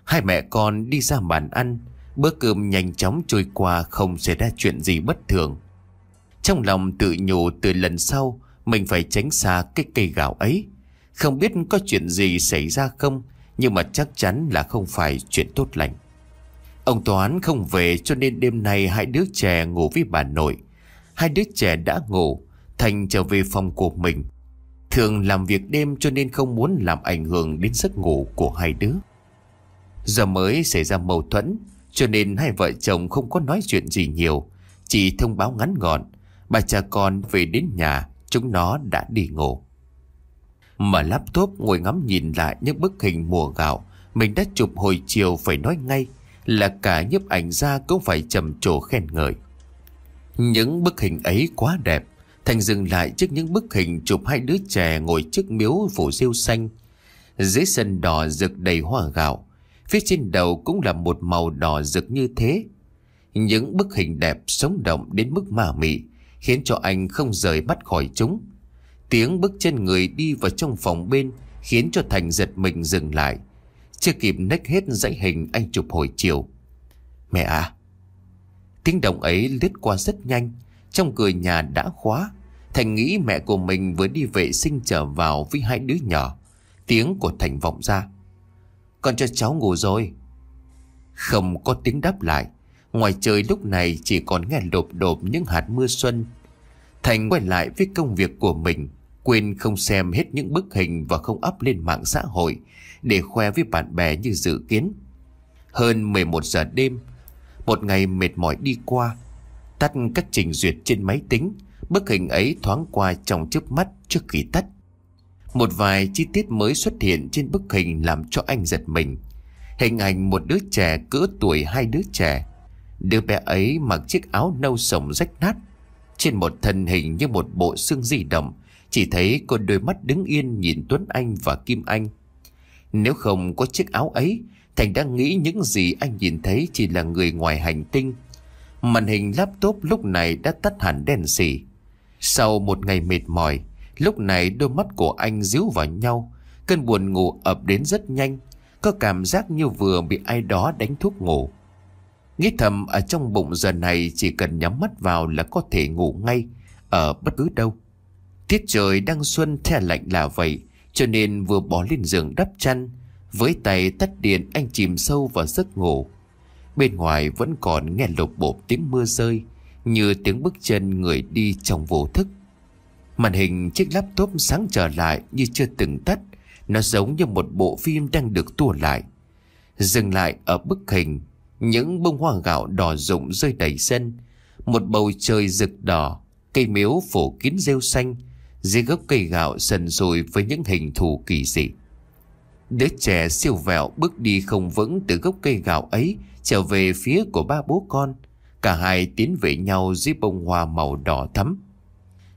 Hai mẹ con đi ra bàn ăn. Bữa cơm nhanh chóng trôi qua không xảy ra chuyện gì bất thường. Trong lòng tự nhủ từ lần sau mình phải tránh xa cái cây gạo ấy. Không biết có chuyện gì xảy ra không, nhưng mà chắc chắn là không phải chuyện tốt lành. Ông Toán không về cho nên đêm nay hai đứa trẻ ngủ với bà nội. Hai đứa trẻ đã ngủ, Thành trở về phòng của mình. Thường làm việc đêm cho nên không muốn làm ảnh hưởng đến giấc ngủ của hai đứa. Giờ mới xảy ra mâu thuẫn, cho nên hai vợ chồng không có nói chuyện gì nhiều. Chỉ thông báo ngắn gọn, bà cha con về đến nhà, chúng nó đã đi ngủ. Mở laptop ngồi ngắm nhìn lại những bức hình mùa gạo mình đã chụp hồi chiều phải nói ngay – là cả nhiếp ảnh ra cũng phải trầm trồ khen ngợi. Những bức hình ấy quá đẹp, Thành dừng lại trước những bức hình chụp hai đứa trẻ ngồi trước miếu phủ rêu xanh. Dưới sân đỏ rực đầy hoa gạo, phía trên đầu cũng là một màu đỏ rực như thế. Những bức hình đẹp sống động đến mức ma mị, khiến cho anh không rời mắt khỏi chúng. Tiếng bước chân người đi vào trong phòng bên khiến cho Thành giật mình dừng lại. Chưa kịp nách hết dãy hình anh chụp hồi chiều Mẹ à Tiếng động ấy lướt qua rất nhanh Trong cửa nhà đã khóa Thành nghĩ mẹ của mình vừa đi vệ sinh trở vào với hai đứa nhỏ Tiếng của Thành vọng ra Con cho cháu ngủ rồi Không có tiếng đáp lại Ngoài trời lúc này chỉ còn nghe đột đột những hạt mưa xuân Thành quay lại với công việc của mình Quên không xem hết những bức hình và không up lên mạng xã hội để khoe với bạn bè như dự kiến. Hơn 11 giờ đêm, một ngày mệt mỏi đi qua, tắt các trình duyệt trên máy tính, bức hình ấy thoáng qua trong chớp mắt trước khi tắt. Một vài chi tiết mới xuất hiện trên bức hình làm cho anh giật mình. Hình ảnh một đứa trẻ cỡ tuổi hai đứa trẻ. Đứa bé ấy mặc chiếc áo nâu sồng rách nát. Trên một thân hình như một bộ xương di động, chỉ thấy con đôi mắt đứng yên nhìn Tuấn Anh và Kim Anh. Nếu không có chiếc áo ấy, Thành đang nghĩ những gì anh nhìn thấy chỉ là người ngoài hành tinh. Màn hình laptop lúc này đã tắt hẳn đèn xỉ. Sau một ngày mệt mỏi, lúc này đôi mắt của anh díu vào nhau, cơn buồn ngủ ập đến rất nhanh, có cảm giác như vừa bị ai đó đánh thuốc ngủ. Nghĩ thầm ở trong bụng giờ này chỉ cần nhắm mắt vào là có thể ngủ ngay, ở bất cứ đâu. Tiết trời đang xuân the lạnh là vậy, cho nên vừa bỏ lên giường đắp chăn Với tay tắt điện anh chìm sâu vào giấc ngủ Bên ngoài vẫn còn nghe lục bộp tiếng mưa rơi Như tiếng bước chân người đi trong vô thức Màn hình chiếc laptop sáng trở lại như chưa từng tắt Nó giống như một bộ phim đang được tua lại Dừng lại ở bức hình Những bông hoa gạo đỏ rụng rơi đầy sân Một bầu trời rực đỏ Cây miếu phủ kín rêu xanh dưới gốc cây gạo sần sùi với những hình thù kỳ dị. Đứa trẻ siêu vẹo bước đi không vững từ gốc cây gạo ấy trở về phía của ba bố con. Cả hai tiến về nhau dưới bông hoa màu đỏ thắm.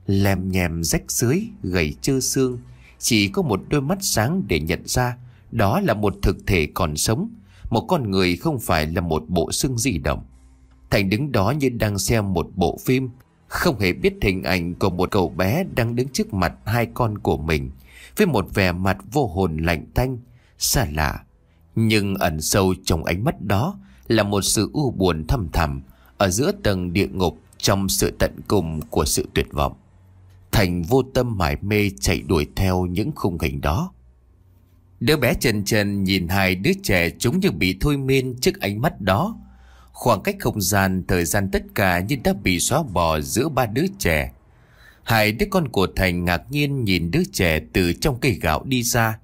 Lèm nhèm rách dưới, gầy chơ xương. Chỉ có một đôi mắt sáng để nhận ra đó là một thực thể còn sống. Một con người không phải là một bộ xương di động. Thành đứng đó như đang xem một bộ phim không hề biết hình ảnh của một cậu bé đang đứng trước mặt hai con của mình Với một vẻ mặt vô hồn lạnh thanh Xa lạ Nhưng ẩn sâu trong ánh mắt đó Là một sự u buồn thầm thầm Ở giữa tầng địa ngục Trong sự tận cùng của sự tuyệt vọng Thành vô tâm mải mê chạy đuổi theo những khung hình đó Đứa bé trần trần nhìn hai đứa trẻ chúng như bị thôi miên trước ánh mắt đó Khoảng cách không gian, thời gian tất cả như đã bị xóa bỏ giữa ba đứa trẻ. Hai đứa con của Thành ngạc nhiên nhìn đứa trẻ từ trong cây gạo đi ra.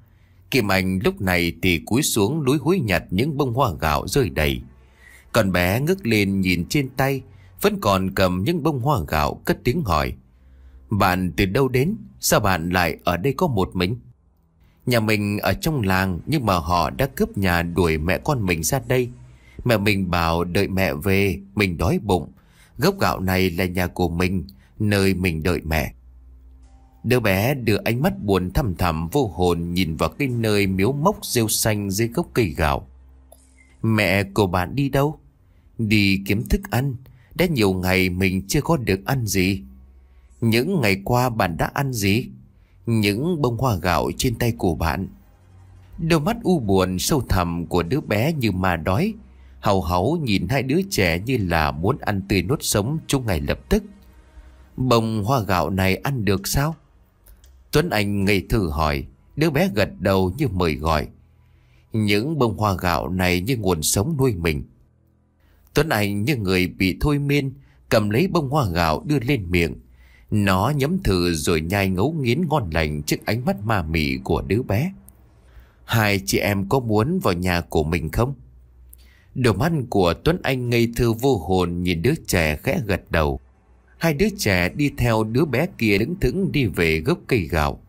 Kim Anh lúc này thì cúi xuống đuối húi nhặt những bông hoa gạo rơi đầy. Còn bé ngước lên nhìn trên tay, vẫn còn cầm những bông hoa gạo cất tiếng hỏi. Bạn từ đâu đến? Sao bạn lại ở đây có một mình? Nhà mình ở trong làng nhưng mà họ đã cướp nhà đuổi mẹ con mình ra đây. Mẹ mình bảo đợi mẹ về, mình đói bụng. Gốc gạo này là nhà của mình, nơi mình đợi mẹ. Đứa bé đưa ánh mắt buồn thầm thầm vô hồn nhìn vào cái nơi miếu mốc rêu xanh dưới gốc cây gạo. Mẹ của bạn đi đâu? Đi kiếm thức ăn. Đã nhiều ngày mình chưa có được ăn gì. Những ngày qua bạn đã ăn gì? Những bông hoa gạo trên tay của bạn. Đôi mắt u buồn sâu thẳm của đứa bé như mà đói hầu hấu nhìn hai đứa trẻ như là muốn ăn tươi nốt sống chúng ngay lập tức. Bông hoa gạo này ăn được sao? Tuấn Anh ngây thử hỏi, đứa bé gật đầu như mời gọi. Những bông hoa gạo này như nguồn sống nuôi mình. Tuấn Anh như người bị thôi miên, cầm lấy bông hoa gạo đưa lên miệng. Nó nhấm thử rồi nhai ngấu nghiến ngon lành trước ánh mắt ma mị của đứa bé. Hai chị em có muốn vào nhà của mình không? Đôi mắt của Tuấn Anh ngây thơ vô hồn nhìn đứa trẻ khẽ gật đầu. Hai đứa trẻ đi theo đứa bé kia đứng thững đi về gốc cây gạo.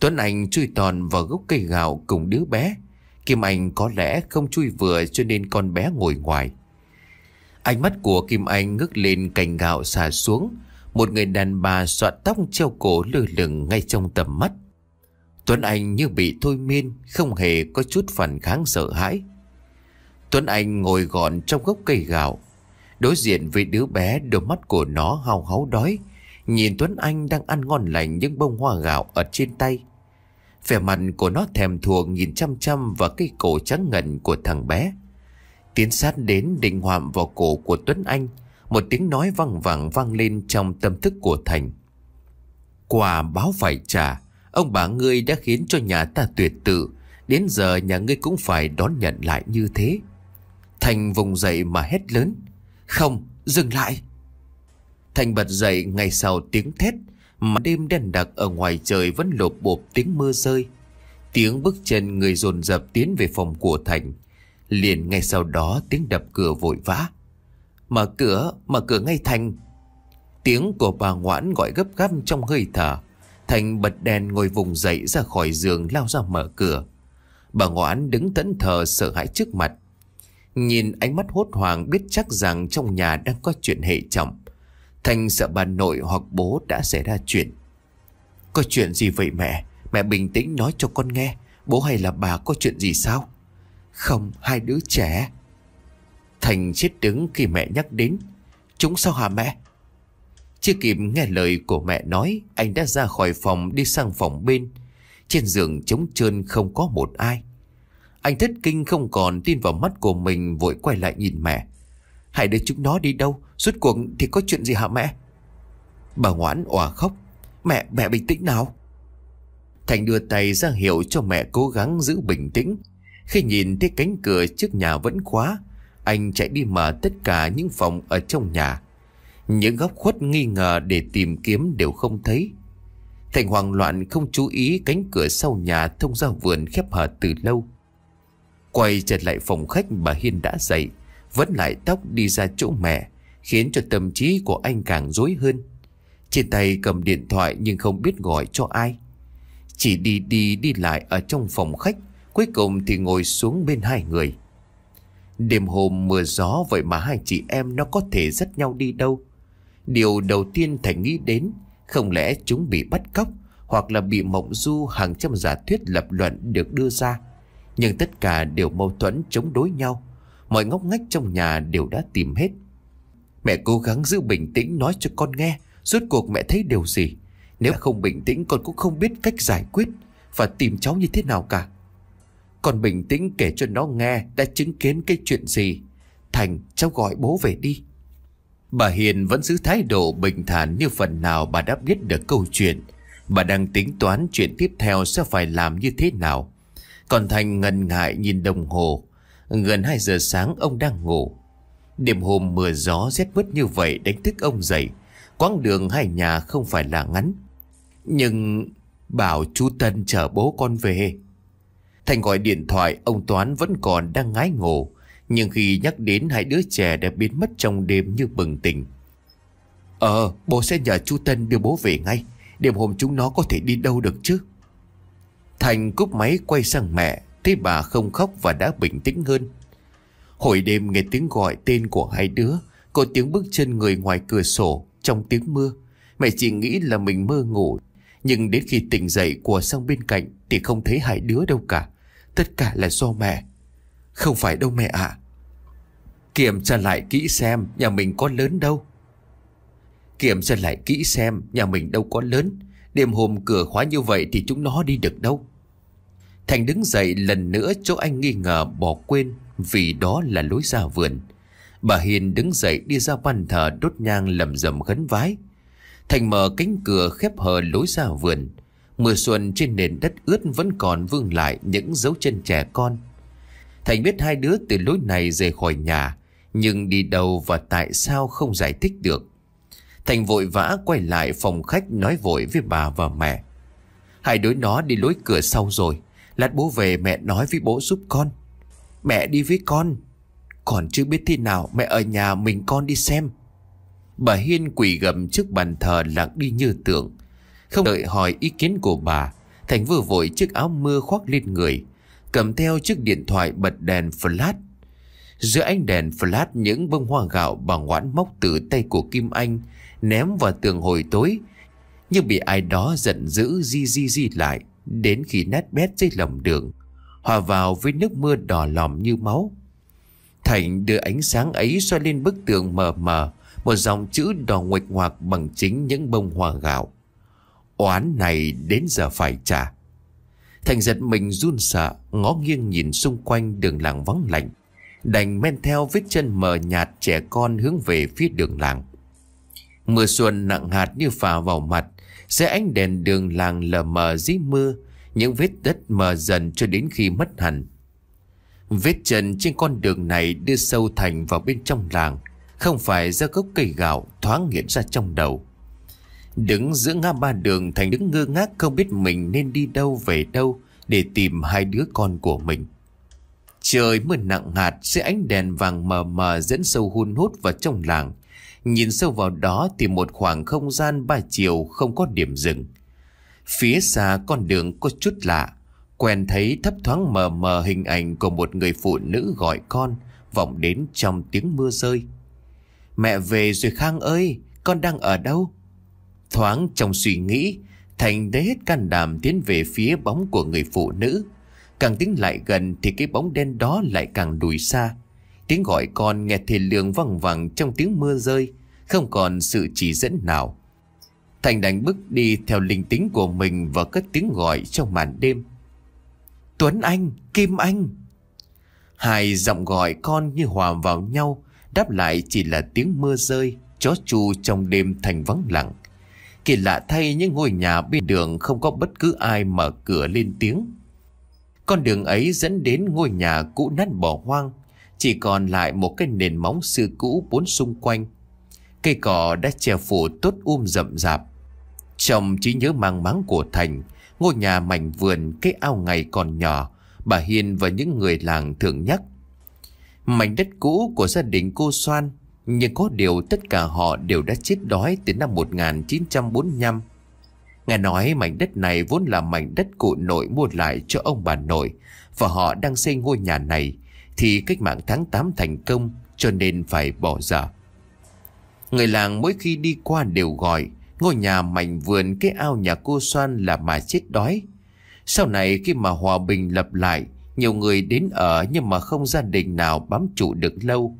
Tuấn Anh chui tròn vào gốc cây gạo cùng đứa bé. Kim Anh có lẽ không chui vừa cho nên con bé ngồi ngoài. Ánh mắt của Kim Anh ngước lên cành gạo xà xuống. Một người đàn bà soạn tóc treo cổ lơ lửng ngay trong tầm mắt. Tuấn Anh như bị thôi miên, không hề có chút phản kháng sợ hãi. Tuấn Anh ngồi gọn trong gốc cây gạo Đối diện với đứa bé Đôi mắt của nó hao háo đói Nhìn Tuấn Anh đang ăn ngon lành Những bông hoa gạo ở trên tay Vẻ mặt của nó thèm thuồng Nhìn chăm chăm vào cây cổ trắng ngần Của thằng bé Tiến sát đến định hoạm vào cổ của Tuấn Anh Một tiếng nói văng vẳng vang lên Trong tâm thức của Thành quà báo phải trả Ông bà ngươi đã khiến cho nhà ta tuyệt tự Đến giờ nhà ngươi cũng phải đón nhận lại như thế Thành vùng dậy mà hét lớn. Không, dừng lại. Thành bật dậy ngay sau tiếng thét. Mà đêm đèn đặc ở ngoài trời vẫn lộp bộp tiếng mưa rơi. Tiếng bước chân người dồn dập tiến về phòng của Thành. Liền ngay sau đó tiếng đập cửa vội vã. Mở cửa, mở cửa ngay Thành. Tiếng của bà ngoãn gọi gấp gáp trong hơi thở. Thành bật đèn ngồi vùng dậy ra khỏi giường lao ra mở cửa. Bà ngoãn đứng tẫn thờ sợ hãi trước mặt. Nhìn ánh mắt hốt hoảng biết chắc rằng trong nhà đang có chuyện hệ trọng. Thành sợ bà nội hoặc bố đã xảy ra chuyện. Có chuyện gì vậy mẹ? Mẹ bình tĩnh nói cho con nghe. Bố hay là bà có chuyện gì sao? Không, hai đứa trẻ. Thành chết đứng khi mẹ nhắc đến. Chúng sao hả mẹ? Chưa kịp nghe lời của mẹ nói, anh đã ra khỏi phòng đi sang phòng bên. Trên giường trống trơn không có một ai. Anh thất kinh không còn tin vào mắt của mình vội quay lại nhìn mẹ. Hãy để chúng nó đi đâu? Suốt cuộc thì có chuyện gì hả mẹ? Bà ngoãn òa khóc. Mẹ, mẹ bình tĩnh nào. Thành đưa tay ra hiệu cho mẹ cố gắng giữ bình tĩnh. Khi nhìn thấy cánh cửa trước nhà vẫn khóa, anh chạy đi mở tất cả những phòng ở trong nhà. Những góc khuất nghi ngờ để tìm kiếm đều không thấy. Thành hoang loạn không chú ý cánh cửa sau nhà thông ra vườn khép hở từ lâu. Quay trở lại phòng khách bà Hiên đã dậy Vẫn lại tóc đi ra chỗ mẹ Khiến cho tâm trí của anh càng rối hơn Trên tay cầm điện thoại nhưng không biết gọi cho ai Chỉ đi đi đi lại ở trong phòng khách Cuối cùng thì ngồi xuống bên hai người Đêm hôm mưa gió vậy mà hai chị em nó có thể dắt nhau đi đâu Điều đầu tiên Thành nghĩ đến Không lẽ chúng bị bắt cóc Hoặc là bị mộng du hàng trăm giả thuyết lập luận được đưa ra nhưng tất cả đều mâu thuẫn chống đối nhau Mọi ngóc ngách trong nhà đều đã tìm hết Mẹ cố gắng giữ bình tĩnh nói cho con nghe Rốt cuộc mẹ thấy điều gì Nếu không bình tĩnh con cũng không biết cách giải quyết Và tìm cháu như thế nào cả Con bình tĩnh kể cho nó nghe Đã chứng kiến cái chuyện gì Thành cháu gọi bố về đi Bà Hiền vẫn giữ thái độ bình thản như phần nào bà đã biết được câu chuyện Bà đang tính toán chuyện tiếp theo sẽ phải làm như thế nào còn Thành ngần ngại nhìn đồng hồ Gần 2 giờ sáng ông đang ngủ Đêm hôm mưa gió rét bớt như vậy đánh thức ông dậy Quãng đường hai nhà không phải là ngắn Nhưng bảo chú Tân chở bố con về Thành gọi điện thoại ông Toán vẫn còn đang ngái ngủ Nhưng khi nhắc đến hai đứa trẻ đã biến mất trong đêm như bừng tỉnh Ờ bố sẽ nhờ chú Tân đưa bố về ngay Đêm hôm chúng nó có thể đi đâu được chứ Thành cúp máy quay sang mẹ Thấy bà không khóc và đã bình tĩnh hơn Hồi đêm nghe tiếng gọi tên của hai đứa Có tiếng bước chân người ngoài cửa sổ Trong tiếng mưa Mẹ chỉ nghĩ là mình mơ ngủ Nhưng đến khi tỉnh dậy của sang bên cạnh Thì không thấy hai đứa đâu cả Tất cả là do mẹ Không phải đâu mẹ ạ Kiểm tra lại kỹ xem nhà mình có lớn đâu Kiểm tra lại kỹ xem nhà mình đâu có lớn Đêm hôm cửa khóa như vậy thì chúng nó đi được đâu Thành đứng dậy lần nữa chỗ anh nghi ngờ bỏ quên Vì đó là lối ra vườn Bà Hiền đứng dậy đi ra bàn thờ đốt nhang lầm rầm khấn vái Thành mở cánh cửa khép hờ lối ra vườn Mưa xuân trên nền đất ướt vẫn còn vương lại những dấu chân trẻ con Thành biết hai đứa từ lối này rời khỏi nhà Nhưng đi đâu và tại sao không giải thích được Thành vội vã quay lại phòng khách nói vội với bà và mẹ. Hai đứa nó đi lối cửa sau rồi. Lát bố về mẹ nói với bố giúp con. Mẹ đi với con. Còn chưa biết thế nào mẹ ở nhà mình con đi xem. Bà Hiên quỳ gầm trước bàn thờ lặng đi như tượng. Không đợi hỏi ý kiến của bà, Thành vừa vội chiếc áo mưa khoác lên người, cầm theo chiếc điện thoại bật đèn flash. Giữa ánh đèn flash những bông hoa gạo bằng ngoãn móc từ tay của Kim Anh ném vào tường hồi tối nhưng bị ai đó giận dữ di di di lại đến khi nát bét dưới lòng đường hòa vào với nước mưa đỏ lòm như máu thành đưa ánh sáng ấy soi lên bức tường mờ mờ một dòng chữ đỏ nguệch ngoạc bằng chính những bông hoa gạo oán này đến giờ phải trả thành giật mình run sợ ngó nghiêng nhìn xung quanh đường làng vắng lạnh đành men theo vết chân mờ nhạt trẻ con hướng về phía đường làng Mưa xuân nặng hạt như phà vào mặt sẽ ánh đèn đường làng lờ mờ dưới mưa Những vết đất mờ dần cho đến khi mất hẳn Vết chân trên con đường này đưa sâu thành vào bên trong làng Không phải ra gốc cây gạo thoáng hiện ra trong đầu Đứng giữa ngã ba đường Thành đứng ngơ ngác không biết mình nên đi đâu về đâu Để tìm hai đứa con của mình Trời mưa nặng hạt sẽ ánh đèn vàng mờ mờ dẫn sâu hun hút vào trong làng Nhìn sâu vào đó thì một khoảng không gian ba chiều không có điểm dừng. Phía xa con đường có chút lạ, quen thấy thấp thoáng mờ mờ hình ảnh của một người phụ nữ gọi con vọng đến trong tiếng mưa rơi. Mẹ về rồi Khang ơi, con đang ở đâu? Thoáng trong suy nghĩ, Thành đế hết can đảm tiến về phía bóng của người phụ nữ. Càng tiến lại gần thì cái bóng đen đó lại càng đùi xa. Tiếng gọi con nghe thề lương văng vẳng trong tiếng mưa rơi Không còn sự chỉ dẫn nào Thành đánh bước đi theo linh tính của mình Và cất tiếng gọi trong màn đêm Tuấn Anh, Kim Anh Hai giọng gọi con như hòa vào nhau Đáp lại chỉ là tiếng mưa rơi Chó chu trong đêm thành vắng lặng Kỳ lạ thay những ngôi nhà bên đường Không có bất cứ ai mở cửa lên tiếng Con đường ấy dẫn đến ngôi nhà cũ nát bỏ hoang chỉ còn lại một cái nền móng xưa cũ bốn xung quanh Cây cỏ đã che phủ tốt um rậm rạp chồng chỉ nhớ mang máng của Thành Ngôi nhà mảnh vườn cái ao ngày còn nhỏ Bà hiền và những người làng thường nhắc Mảnh đất cũ của gia đình cô Soan Nhưng có điều tất cả họ đều đã chết đói từ năm 1945 Nghe nói mảnh đất này vốn là mảnh đất cụ nội mua lại cho ông bà nội Và họ đang xây ngôi nhà này thì cách mạng tháng 8 thành công cho nên phải bỏ dở. Người làng mỗi khi đi qua đều gọi ngôi nhà mảnh vườn cái ao nhà cô Soan là mà chết đói. Sau này khi mà hòa bình lập lại, nhiều người đến ở nhưng mà không gia đình nào bám trụ được lâu.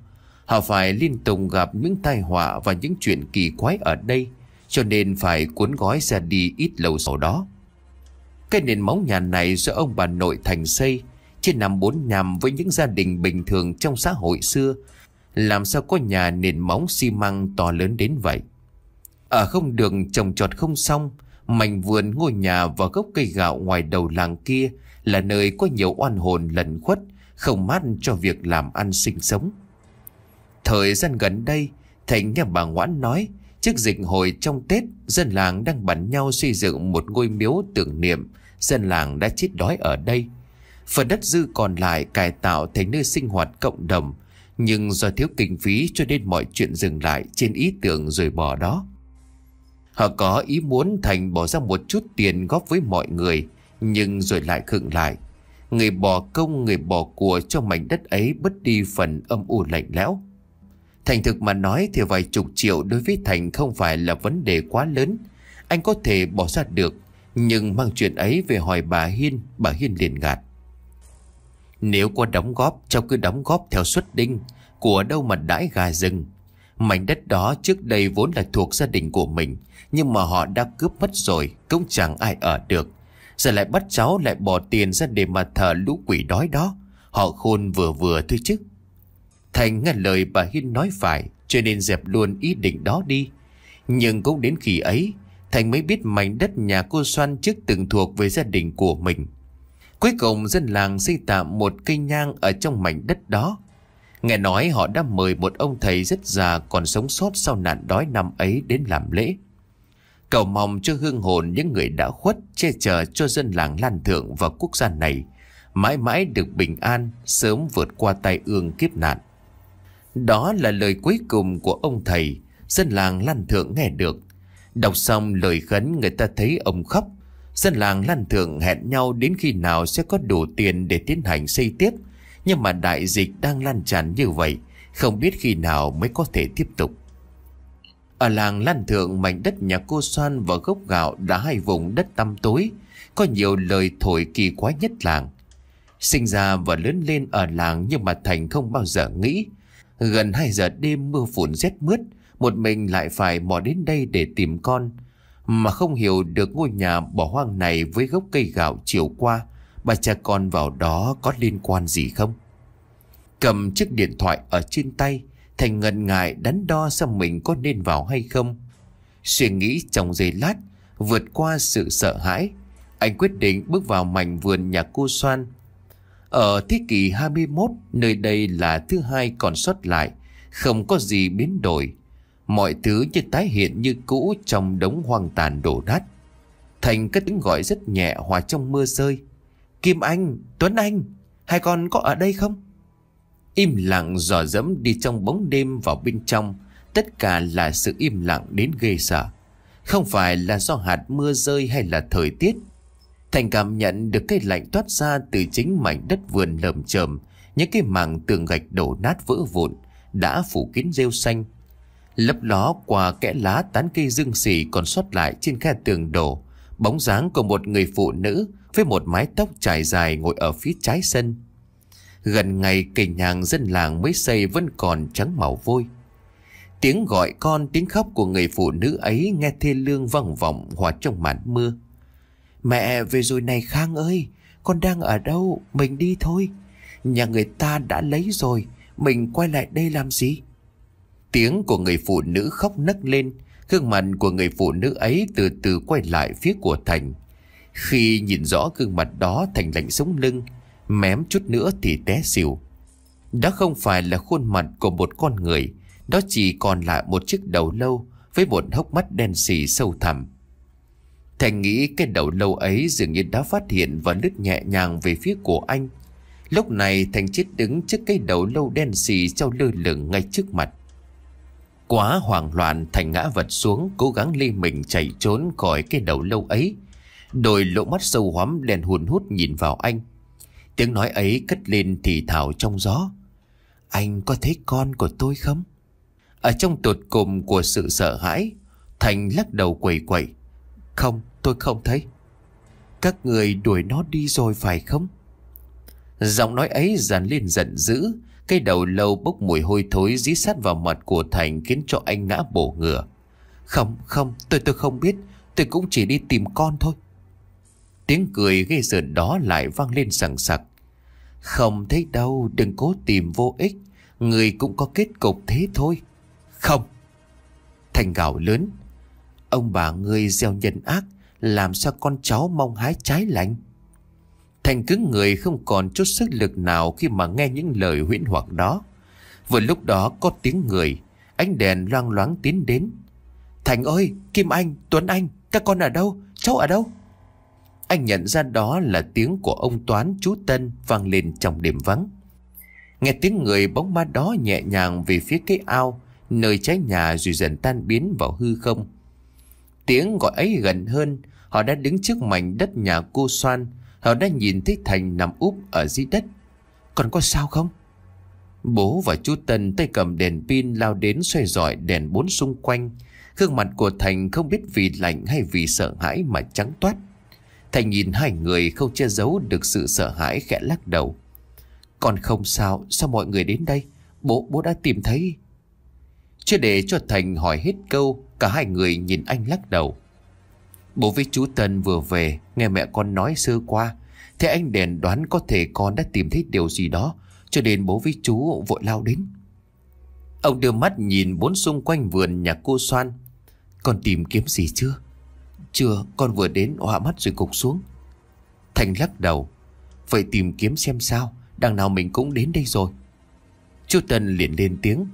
Họ phải liên tục gặp những tai họa và những chuyện kỳ quái ở đây, cho nên phải cuốn gói ra đi ít lâu sau đó. Cái nền móng nhà này do ông bà nội thành xây, Chứ năm bốn nhàm với những gia đình bình thường trong xã hội xưa Làm sao có nhà nền móng xi măng to lớn đến vậy Ở không đường trồng trọt không xong Mảnh vườn ngôi nhà và gốc cây gạo ngoài đầu làng kia Là nơi có nhiều oan hồn lẩn khuất Không mát cho việc làm ăn sinh sống Thời gian gần đây Thầy nghe bà Ngoãn nói Trước dịch hồi trong Tết Dân làng đang bắn nhau xây dựng một ngôi miếu tưởng niệm Dân làng đã chết đói ở đây Phần đất dư còn lại cải tạo thành nơi sinh hoạt cộng đồng Nhưng do thiếu kinh phí cho nên mọi chuyện dừng lại trên ý tưởng rồi bỏ đó Họ có ý muốn Thành bỏ ra một chút tiền góp với mọi người Nhưng rồi lại khựng lại Người bỏ công người bỏ của cho mảnh đất ấy bất đi phần âm u lạnh lẽo Thành thực mà nói thì vài chục triệu đối với Thành không phải là vấn đề quá lớn Anh có thể bỏ ra được Nhưng mang chuyện ấy về hỏi bà Hiên Bà Hiên liền gạt nếu có đóng góp Cháu cứ đóng góp theo xuất đinh Của đâu mà đãi gà rừng Mảnh đất đó trước đây vốn là thuộc gia đình của mình Nhưng mà họ đã cướp mất rồi Cũng chẳng ai ở được Giờ lại bắt cháu lại bỏ tiền ra để mà thờ lũ quỷ đói đó Họ khôn vừa vừa thôi chứ Thành nghe lời bà Hiên nói phải Cho nên dẹp luôn ý định đó đi Nhưng cũng đến khi ấy Thành mới biết mảnh đất nhà cô Xoan trước từng thuộc về gia đình của mình Cuối cùng dân làng xây tạm một cây nhang ở trong mảnh đất đó. Nghe nói họ đã mời một ông thầy rất già còn sống sót sau nạn đói năm ấy đến làm lễ. Cầu mong cho hương hồn những người đã khuất che chở cho dân làng Lan Thượng và quốc gia này mãi mãi được bình an, sớm vượt qua tai ương kiếp nạn. Đó là lời cuối cùng của ông thầy, dân làng Lan Thượng nghe được. Đọc xong lời khấn người ta thấy ông khóc, Dân làng lăn thường hẹn nhau đến khi nào sẽ có đủ tiền để tiến hành xây tiếp. Nhưng mà đại dịch đang lan tràn như vậy, không biết khi nào mới có thể tiếp tục. Ở làng Lan Thượng, mảnh đất nhà cô Soan và gốc gạo đã hai vùng đất tăm tối, có nhiều lời thổi kỳ quái nhất làng. Sinh ra và lớn lên ở làng nhưng mà Thành không bao giờ nghĩ. Gần 2 giờ đêm mưa phùn rét mướt, một mình lại phải mò đến đây để tìm con. Mà không hiểu được ngôi nhà bỏ hoang này với gốc cây gạo chiều qua Bà cha con vào đó có liên quan gì không Cầm chiếc điện thoại ở trên tay Thành ngần ngại đắn đo xem mình có nên vào hay không Suy nghĩ trong giây lát Vượt qua sự sợ hãi Anh quyết định bước vào mảnh vườn nhà cô Soan Ở thế kỷ 21 Nơi đây là thứ hai còn sót lại Không có gì biến đổi Mọi thứ như tái hiện như cũ trong đống hoang tàn đổ nát. Thành cất tiếng gọi rất nhẹ hòa trong mưa rơi. Kim Anh, Tuấn Anh, hai con có ở đây không? Im lặng dò dẫm đi trong bóng đêm vào bên trong. Tất cả là sự im lặng đến ghê sợ. Không phải là do hạt mưa rơi hay là thời tiết. Thành cảm nhận được cái lạnh toát ra từ chính mảnh đất vườn lầm chởm, những cái mảng tường gạch đổ nát vỡ vụn đã phủ kín rêu xanh, Lấp ló qua kẽ lá tán cây dương xỉ còn sót lại trên khe tường đổ Bóng dáng của một người phụ nữ với một mái tóc trải dài ngồi ở phía trái sân Gần ngày cây nhàng dân làng mới xây vẫn còn trắng màu vôi Tiếng gọi con tiếng khóc của người phụ nữ ấy nghe thê lương văng vọng hòa trong màn mưa Mẹ về rồi này Khang ơi Con đang ở đâu Mình đi thôi Nhà người ta đã lấy rồi Mình quay lại đây làm gì Tiếng của người phụ nữ khóc nấc lên, gương mặt của người phụ nữ ấy từ từ quay lại phía của Thành. Khi nhìn rõ gương mặt đó Thành lạnh sống lưng, mém chút nữa thì té xỉu. Đó không phải là khuôn mặt của một con người, đó chỉ còn lại một chiếc đầu lâu với một hốc mắt đen xì sâu thẳm. Thành nghĩ cái đầu lâu ấy dường như đã phát hiện và lướt nhẹ nhàng về phía của anh. Lúc này Thành chết đứng trước cái đầu lâu đen xì treo lơ lửng ngay trước mặt. Quá hoảng loạn Thành ngã vật xuống Cố gắng ly mình chạy trốn khỏi cái đầu lâu ấy Đôi lỗ mắt sâu hoắm đèn hùn hút nhìn vào anh Tiếng nói ấy cất lên thì thào trong gió Anh có thấy con của tôi không? Ở trong tột cùng của sự sợ hãi Thành lắc đầu quẩy quẩy Không tôi không thấy Các người đuổi nó đi rồi phải không? Giọng nói ấy dàn lên giận dữ Cây đầu lâu bốc mùi hôi thối dí sát vào mặt của Thành khiến cho anh ngã bổ ngựa Không, không, tôi tôi không biết, tôi cũng chỉ đi tìm con thôi. Tiếng cười ghê sợn đó lại vang lên sằng sặc. Không thấy đâu, đừng cố tìm vô ích, người cũng có kết cục thế thôi. Không. Thành gạo lớn. Ông bà ngươi gieo nhân ác, làm sao con cháu mong hái trái lành? Thành cứng người không còn chút sức lực nào khi mà nghe những lời huyễn hoặc đó. Vừa lúc đó có tiếng người, ánh đèn loang loáng tiến đến. Thành ơi, Kim Anh, Tuấn Anh, các con ở đâu? Cháu ở đâu? Anh nhận ra đó là tiếng của ông Toán chú Tân vang lên trong đêm vắng. Nghe tiếng người bóng ma đó nhẹ nhàng về phía cái ao, nơi trái nhà rồi dần tan biến vào hư không. Tiếng gọi ấy gần hơn, họ đã đứng trước mảnh đất nhà cô Soan, Họ đã nhìn thấy Thành nằm úp ở dưới đất Còn có sao không? Bố và chú Tân tay cầm đèn pin lao đến xoay dọi đèn bốn xung quanh Gương mặt của Thành không biết vì lạnh hay vì sợ hãi mà trắng toát Thành nhìn hai người không che giấu được sự sợ hãi khẽ lắc đầu Còn không sao, sao mọi người đến đây? Bố, bố đã tìm thấy Chưa để cho Thành hỏi hết câu Cả hai người nhìn anh lắc đầu Bố với chú Tân vừa về Nghe mẹ con nói sơ qua Thế anh đèn đoán có thể con đã tìm thấy điều gì đó Cho nên bố với chú vội lao đến Ông đưa mắt nhìn bốn xung quanh vườn nhà cô Soan Con tìm kiếm gì chưa? Chưa, con vừa đến họa mắt rồi cục xuống Thành lắc đầu Vậy tìm kiếm xem sao Đằng nào mình cũng đến đây rồi Chú Tân liền lên tiếng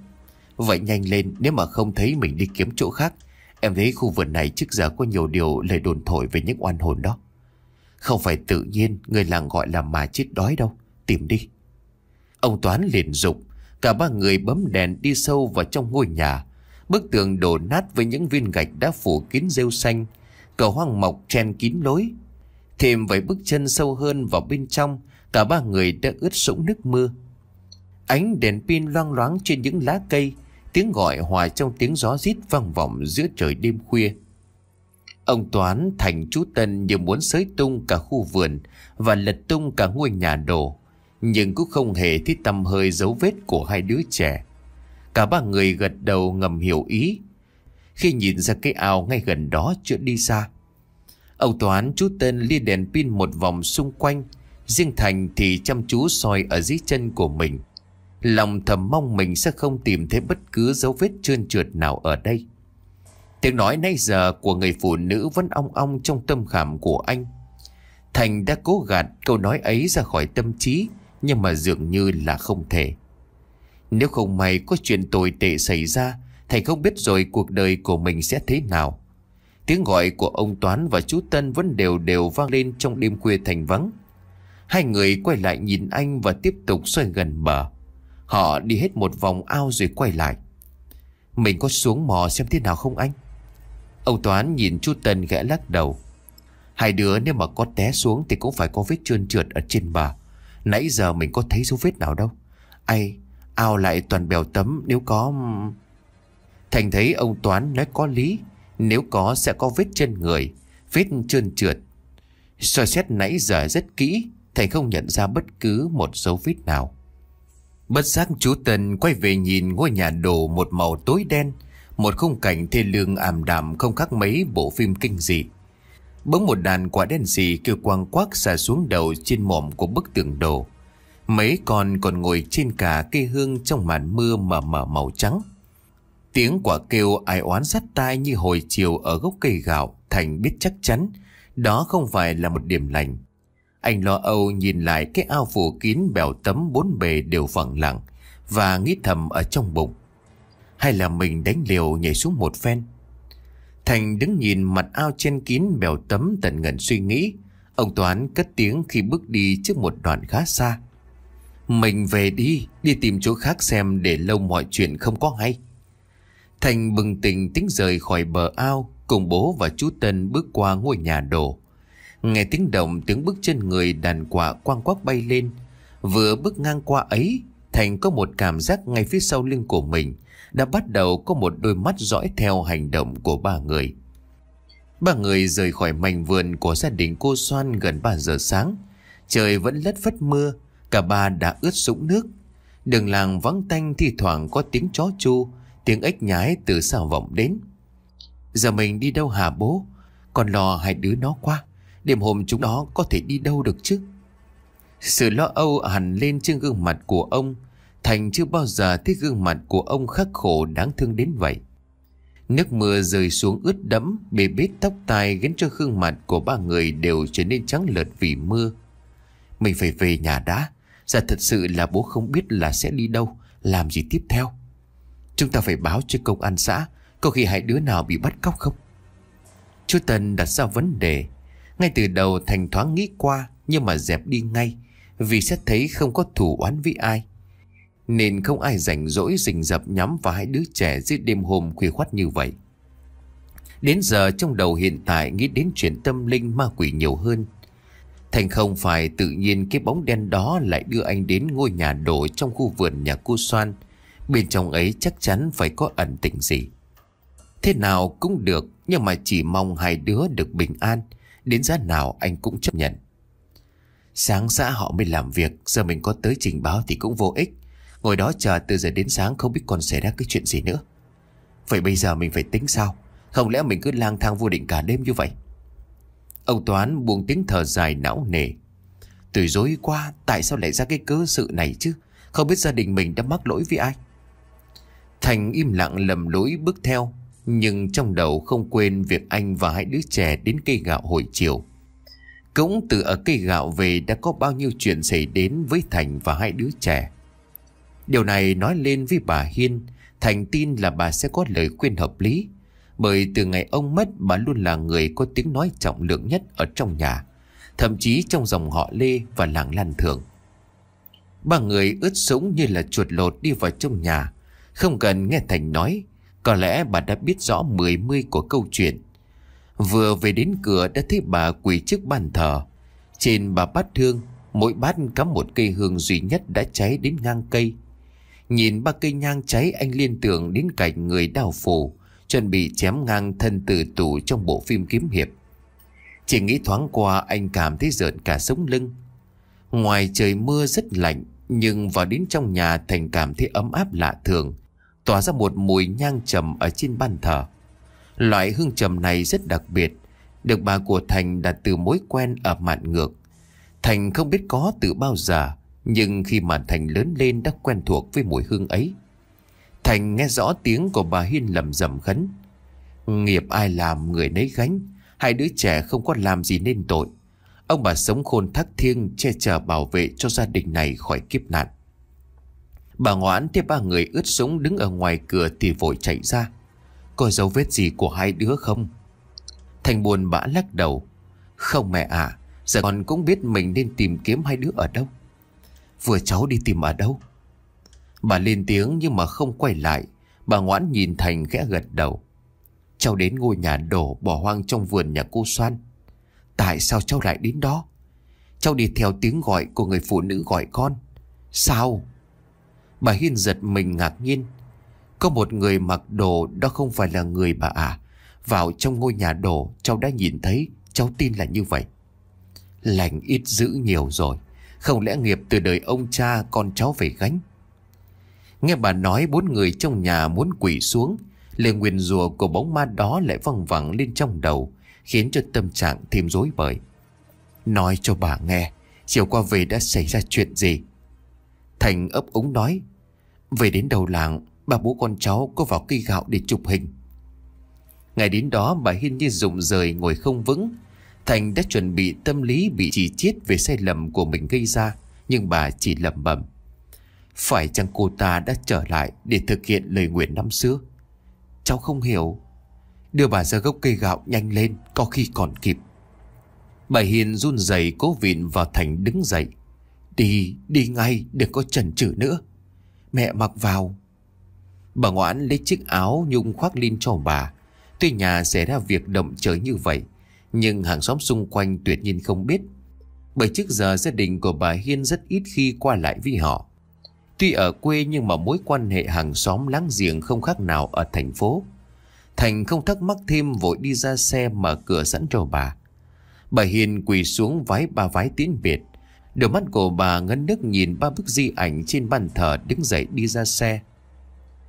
Vậy nhanh lên nếu mà không thấy mình đi kiếm chỗ khác Em thấy khu vườn này trước giờ có nhiều điều lời đồn thổi về những oan hồn đó. Không phải tự nhiên người làng gọi là mà chết đói đâu. Tìm đi. Ông Toán liền dục Cả ba người bấm đèn đi sâu vào trong ngôi nhà. Bức tường đổ nát với những viên gạch đã phủ kín rêu xanh. Cờ hoang mọc chen kín lối. Thêm vài bước chân sâu hơn vào bên trong. Cả ba người đã ướt sũng nước mưa. Ánh đèn pin loang loáng trên những lá cây. Tiếng gọi hòa trong tiếng gió rít vang vọng giữa trời đêm khuya Ông Toán thành chú Tân như muốn xới tung cả khu vườn Và lật tung cả ngôi nhà đổ Nhưng cũng không hề thấy tầm hơi dấu vết của hai đứa trẻ Cả ba người gật đầu ngầm hiểu ý Khi nhìn ra cái ao ngay gần đó chưa đi xa Ông Toán chú Tân lia đèn pin một vòng xung quanh Riêng Thành thì chăm chú soi ở dưới chân của mình Lòng thầm mong mình sẽ không tìm thấy bất cứ dấu vết trơn trượt nào ở đây Tiếng nói nay giờ của người phụ nữ vẫn ong ong trong tâm khảm của anh Thành đã cố gạt câu nói ấy ra khỏi tâm trí Nhưng mà dường như là không thể Nếu không may có chuyện tồi tệ xảy ra Thành không biết rồi cuộc đời của mình sẽ thế nào Tiếng gọi của ông Toán và chú Tân vẫn đều đều vang lên trong đêm khuya thành vắng Hai người quay lại nhìn anh và tiếp tục xoay gần bờ Họ đi hết một vòng ao rồi quay lại Mình có xuống mò xem thế nào không anh Ông Toán nhìn chú Tân gã lắc đầu Hai đứa nếu mà có té xuống Thì cũng phải có vết trơn trượt ở trên bờ Nãy giờ mình có thấy dấu vết nào đâu Ai Ao lại toàn bèo tấm nếu có Thành thấy ông Toán nói có lý Nếu có sẽ có vết trên người Vết trơn trượt soi xét nãy giờ rất kỹ thành không nhận ra bất cứ một dấu vết nào Bất giác chú Tân quay về nhìn ngôi nhà đồ một màu tối đen Một khung cảnh thê lương ảm đạm không khác mấy bộ phim kinh dị Bỗng một đàn quả đen xì kêu quang quác xả xuống đầu trên mỏm của bức tường đồ Mấy con còn ngồi trên cả cây hương trong màn mưa mà mở màu trắng Tiếng quả kêu ai oán sắt tai như hồi chiều ở gốc cây gạo Thành biết chắc chắn Đó không phải là một điểm lành anh lo âu nhìn lại cái ao phủ kín bèo tấm bốn bề đều phẳng lặng và nghĩ thầm ở trong bụng. Hay là mình đánh liều nhảy xuống một phen? Thành đứng nhìn mặt ao trên kín bèo tấm tận ngần suy nghĩ. Ông Toán cất tiếng khi bước đi trước một đoạn khá xa. Mình về đi, đi tìm chỗ khác xem để lâu mọi chuyện không có hay. Thành bừng tỉnh tính rời khỏi bờ ao cùng bố và chú Tân bước qua ngôi nhà đổ. Nghe tiếng động tiếng bước chân người đàn quả quang quắc bay lên Vừa bước ngang qua ấy Thành có một cảm giác ngay phía sau lưng của mình Đã bắt đầu có một đôi mắt dõi theo hành động của ba người Ba người rời khỏi mảnh vườn của gia đình cô Soan gần 3 giờ sáng Trời vẫn lất phất mưa Cả ba đã ướt sũng nước Đường làng vắng tanh thi thoảng có tiếng chó chu Tiếng ếch nhái từ xa vọng đến Giờ mình đi đâu hả bố Còn lo hai đứa nó quá điểm hôm chúng nó có thể đi đâu được chứ Sự lo âu hẳn lên trên gương mặt của ông Thành chưa bao giờ thấy gương mặt của ông khắc khổ đáng thương đến vậy Nước mưa rơi xuống ướt đẫm Bề bết tóc tai khiến cho gương mặt của ba người đều trở nên trắng lợt vì mưa Mình phải về nhà đã Dạ thật sự là bố không biết là sẽ đi đâu Làm gì tiếp theo Chúng ta phải báo cho công an xã Có khi hai đứa nào bị bắt cóc không Chú Tần đặt ra vấn đề ngay từ đầu Thành thoáng nghĩ qua nhưng mà dẹp đi ngay vì xét thấy không có thủ oán với ai. Nên không ai rảnh rỗi rình rập nhắm vào hai đứa trẻ dưới đêm hôm khuya khoát như vậy. Đến giờ trong đầu hiện tại nghĩ đến chuyện tâm linh ma quỷ nhiều hơn. Thành không phải tự nhiên cái bóng đen đó lại đưa anh đến ngôi nhà đổ trong khu vườn nhà cô Soan. Bên trong ấy chắc chắn phải có ẩn tình gì. Thế nào cũng được nhưng mà chỉ mong hai đứa được bình an Đến giá nào anh cũng chấp nhận Sáng xã họ mới làm việc Giờ mình có tới trình báo thì cũng vô ích Ngồi đó chờ từ giờ đến sáng Không biết còn xảy ra cái chuyện gì nữa Vậy bây giờ mình phải tính sao Không lẽ mình cứ lang thang vô định cả đêm như vậy Ông Toán buông tiếng thở dài não nề Từ dối quá, Tại sao lại ra cái cớ sự này chứ Không biết gia đình mình đã mắc lỗi với ai Thành im lặng lầm lỗi bước theo nhưng trong đầu không quên việc anh và hai đứa trẻ đến cây gạo hồi chiều. Cũng từ ở cây gạo về đã có bao nhiêu chuyện xảy đến với Thành và hai đứa trẻ. Điều này nói lên với bà Hiên, Thành tin là bà sẽ có lời khuyên hợp lý. Bởi từ ngày ông mất bà luôn là người có tiếng nói trọng lượng nhất ở trong nhà, thậm chí trong dòng họ Lê và làng Lan Thường. Ba người ướt sũng như là chuột lột đi vào trong nhà, không cần nghe Thành nói, có lẽ bà đã biết rõ mười mươi của câu chuyện Vừa về đến cửa đã thấy bà quỳ trước bàn thờ Trên bà bát hương Mỗi bát cắm một cây hương duy nhất đã cháy đến ngang cây Nhìn ba cây nhang cháy anh liên tưởng đến cảnh người đào phủ Chuẩn bị chém ngang thân tử tù trong bộ phim kiếm hiệp Chỉ nghĩ thoáng qua anh cảm thấy rợn cả sống lưng Ngoài trời mưa rất lạnh Nhưng vào đến trong nhà Thành cảm thấy ấm áp lạ thường tỏa ra một mùi nhang trầm ở trên bàn thờ. Loại hương trầm này rất đặc biệt, được bà của Thành đặt từ mối quen ở mạn ngược. Thành không biết có từ bao giờ, nhưng khi mà Thành lớn lên đã quen thuộc với mùi hương ấy. Thành nghe rõ tiếng của bà Hiên lầm rầm khấn. Nghiệp ai làm người nấy gánh, hai đứa trẻ không có làm gì nên tội. Ông bà sống khôn thắc thiêng che chở bảo vệ cho gia đình này khỏi kiếp nạn. Bà ngoãn thấy ba người ướt súng đứng ở ngoài cửa thì vội chạy ra. Có dấu vết gì của hai đứa không? Thành buồn bã lắc đầu. Không mẹ ạ, à, giờ con cũng biết mình nên tìm kiếm hai đứa ở đâu. Vừa cháu đi tìm ở đâu? Bà lên tiếng nhưng mà không quay lại. Bà ngoãn nhìn Thành khẽ gật đầu. Cháu đến ngôi nhà đổ bỏ hoang trong vườn nhà cô Soan. Tại sao cháu lại đến đó? Cháu đi theo tiếng gọi của người phụ nữ gọi con. Sao? Bà Hiên giật mình ngạc nhiên Có một người mặc đồ Đó không phải là người bà à Vào trong ngôi nhà đồ Cháu đã nhìn thấy Cháu tin là như vậy Lành ít giữ nhiều rồi Không lẽ nghiệp từ đời ông cha Con cháu phải gánh Nghe bà nói bốn người trong nhà muốn quỷ xuống Lời nguyền rùa của bóng ma đó lại văng vẳng lên trong đầu Khiến cho tâm trạng thêm rối bời Nói cho bà nghe Chiều qua về đã xảy ra chuyện gì Thành ấp ống nói về đến đầu làng Bà bố con cháu có vào cây gạo để chụp hình Ngày đến đó bà Hiên như rụng rời ngồi không vững Thành đã chuẩn bị tâm lý bị chỉ chiết về sai lầm của mình gây ra Nhưng bà chỉ lầm bẩm Phải chăng cô ta đã trở lại để thực hiện lời nguyện năm xưa Cháu không hiểu Đưa bà ra gốc cây gạo nhanh lên Có khi còn kịp Bà Hiền run rẩy cố vịn vào Thành đứng dậy Đi, đi ngay, đừng có chần chừ nữa Mẹ mặc vào Bà Ngoãn lấy chiếc áo nhung khoác lên cho bà Tuy nhà xảy ra việc động trời như vậy Nhưng hàng xóm xung quanh tuyệt nhiên không biết Bởi trước giờ gia đình của bà Hiên rất ít khi qua lại với họ Tuy ở quê nhưng mà mối quan hệ hàng xóm láng giềng không khác nào ở thành phố Thành không thắc mắc thêm vội đi ra xe mở cửa sẵn cho bà Bà Hiên quỳ xuống vái ba vái tiễn biệt Đôi mắt của bà ngấn nước nhìn ba bức di ảnh trên bàn thờ đứng dậy đi ra xe.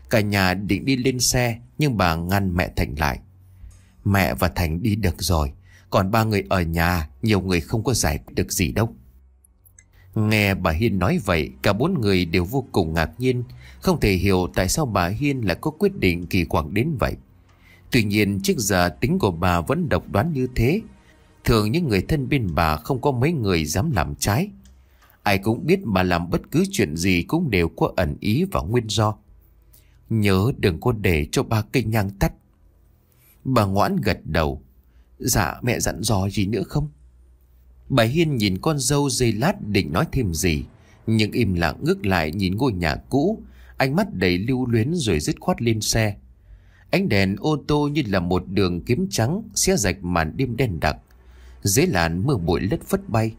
Cả nhà định đi lên xe nhưng bà ngăn mẹ Thành lại. Mẹ và Thành đi được rồi, còn ba người ở nhà, nhiều người không có giải quyết được gì đâu. Nghe bà Hiên nói vậy, cả bốn người đều vô cùng ngạc nhiên, không thể hiểu tại sao bà Hiên lại có quyết định kỳ quặc đến vậy. Tuy nhiên trước giờ tính của bà vẫn độc đoán như thế Thường những người thân bên bà không có mấy người dám làm trái Ai cũng biết bà làm bất cứ chuyện gì cũng đều có ẩn ý và nguyên do Nhớ đừng có để cho ba cây nhang tắt Bà ngoãn gật đầu Dạ mẹ dặn dò gì nữa không Bà Hiên nhìn con dâu dây lát định nói thêm gì Nhưng im lặng ngước lại nhìn ngôi nhà cũ Ánh mắt đầy lưu luyến rồi dứt khoát lên xe Ánh đèn ô tô như là một đường kiếm trắng Xé rạch màn đêm đen đặc dưới làn mưa bụi lất phất bay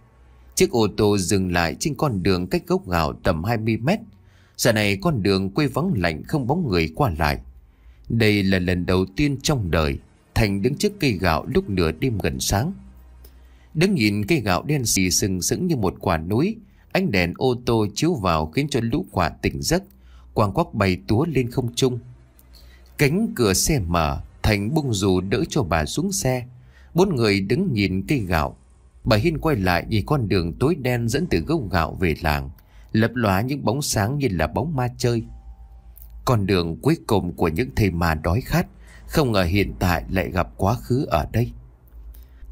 Chiếc ô tô dừng lại trên con đường cách gốc gạo tầm 20 mét Giờ này con đường quê vắng lạnh không bóng người qua lại Đây là lần đầu tiên trong đời Thành đứng trước cây gạo lúc nửa đêm gần sáng Đứng nhìn cây gạo đen xì sừng sững như một quả núi Ánh đèn ô tô chiếu vào khiến cho lũ quả tỉnh giấc Quang quắc bay túa lên không trung Cánh cửa xe mở Thành bung dù đỡ cho bà xuống xe Bốn người đứng nhìn cây gạo Bà Hiên quay lại nhìn con đường tối đen dẫn từ gốc gạo về làng Lập lóa những bóng sáng như là bóng ma chơi Con đường cuối cùng của những thầy mà đói khát Không ngờ hiện tại lại gặp quá khứ ở đây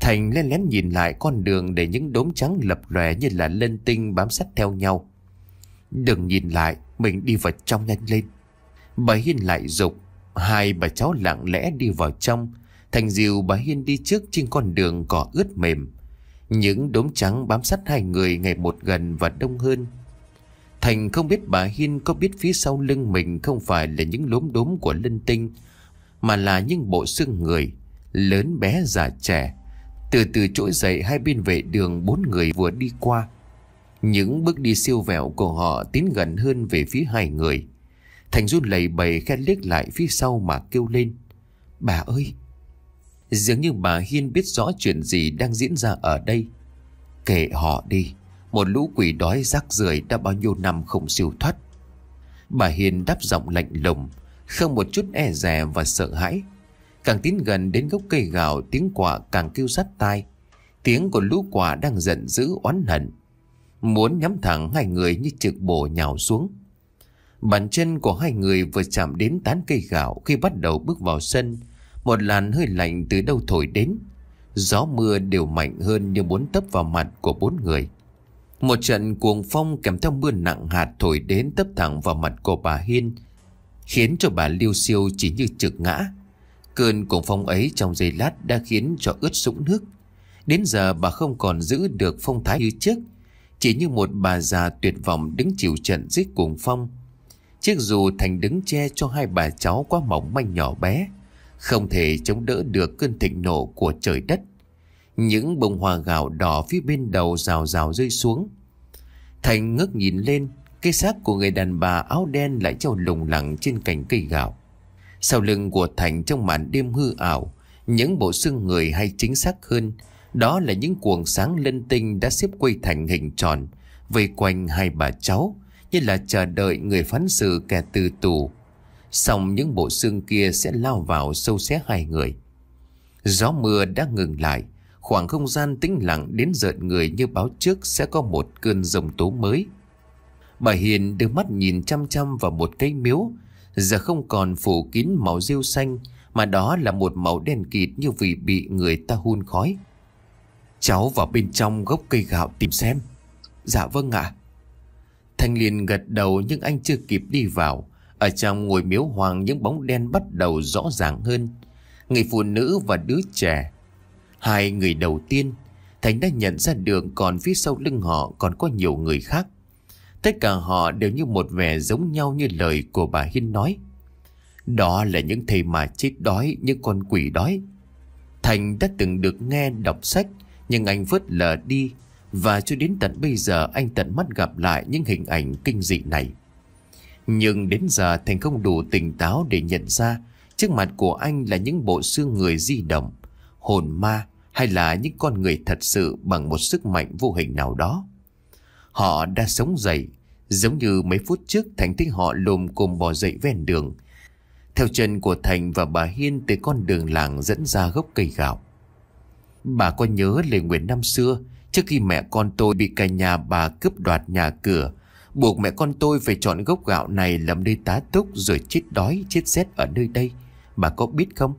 Thành lén lén nhìn lại con đường để những đốm trắng lập lòe như là lên tinh bám sát theo nhau Đừng nhìn lại, mình đi vào trong nhanh lên Bà Hiên lại dục Hai bà cháu lặng lẽ đi vào trong Thành diều bà Hiên đi trước trên con đường cỏ ướt mềm. Những đốm trắng bám sát hai người ngày một gần và đông hơn. Thành không biết bà Hiên có biết phía sau lưng mình không phải là những lốm đốm của linh tinh, mà là những bộ xương người, lớn bé già trẻ. Từ từ trỗi dậy hai bên vệ đường bốn người vừa đi qua. Những bước đi siêu vẹo của họ tiến gần hơn về phía hai người. Thành run lầy bầy khét liếc lại phía sau mà kêu lên. Bà ơi, Dường như bà Hiên biết rõ chuyện gì đang diễn ra ở đây Kệ họ đi Một lũ quỷ đói rác rưởi đã bao nhiêu năm không siêu thoát Bà Hiên đáp giọng lạnh lùng Không một chút e dè và sợ hãi Càng tiến gần đến gốc cây gạo Tiếng quả càng kêu sắt tai Tiếng của lũ quả đang giận dữ oán hận Muốn nhắm thẳng hai người như trực bổ nhào xuống Bàn chân của hai người vừa chạm đến tán cây gạo khi bắt đầu bước vào sân một làn hơi lạnh từ đâu thổi đến Gió mưa đều mạnh hơn như muốn tấp vào mặt của bốn người Một trận cuồng phong kèm theo mưa nặng hạt thổi đến tấp thẳng vào mặt của bà Hiên Khiến cho bà liêu siêu chỉ như trực ngã Cơn cuồng phong ấy trong giây lát đã khiến cho ướt sũng nước Đến giờ bà không còn giữ được phong thái như trước Chỉ như một bà già tuyệt vọng đứng chịu trận dưới cuồng phong Chiếc dù thành đứng che cho hai bà cháu quá mỏng manh nhỏ bé không thể chống đỡ được cơn thịnh nộ của trời đất. Những bông hoa gạo đỏ phía bên đầu rào rào rơi xuống. Thành ngước nhìn lên, cái xác của người đàn bà áo đen lại treo lủng lẳng trên cành cây gạo. Sau lưng của Thành trong màn đêm hư ảo, những bộ xương người hay chính xác hơn, đó là những cuồng sáng lân tinh đã xếp quay thành hình tròn, vây quanh hai bà cháu, như là chờ đợi người phán xử kẻ từ tù Xong những bộ xương kia sẽ lao vào sâu xé hai người Gió mưa đã ngừng lại Khoảng không gian tĩnh lặng đến rợn người như báo trước sẽ có một cơn rồng tố mới Bà Hiền đưa mắt nhìn chăm chăm vào một cây miếu Giờ không còn phủ kín màu rêu xanh Mà đó là một màu đen kịt như vì bị người ta hun khói Cháu vào bên trong gốc cây gạo tìm xem Dạ vâng ạ Thanh liền gật đầu nhưng anh chưa kịp đi vào ở trong ngôi miếu hoàng những bóng đen bắt đầu rõ ràng hơn Người phụ nữ và đứa trẻ Hai người đầu tiên Thành đã nhận ra được còn phía sau lưng họ còn có nhiều người khác Tất cả họ đều như một vẻ giống nhau như lời của bà Hiên nói Đó là những thầy mà chết đói, như con quỷ đói Thành đã từng được nghe đọc sách Nhưng anh vứt lờ đi Và cho đến tận bây giờ anh tận mắt gặp lại những hình ảnh kinh dị này nhưng đến giờ Thành không đủ tỉnh táo để nhận ra Trước mặt của anh là những bộ xương người di động Hồn ma hay là những con người thật sự bằng một sức mạnh vô hình nào đó Họ đã sống dậy Giống như mấy phút trước Thành thấy họ lùm cồm bò dậy ven đường Theo chân của Thành và bà Hiên tới con đường làng dẫn ra gốc cây gạo Bà có nhớ lời nguyện năm xưa Trước khi mẹ con tôi bị cả nhà bà cướp đoạt nhà cửa Buộc mẹ con tôi phải chọn gốc gạo này làm nơi tá túc rồi chết đói, chết rét ở nơi đây. Bà có biết không?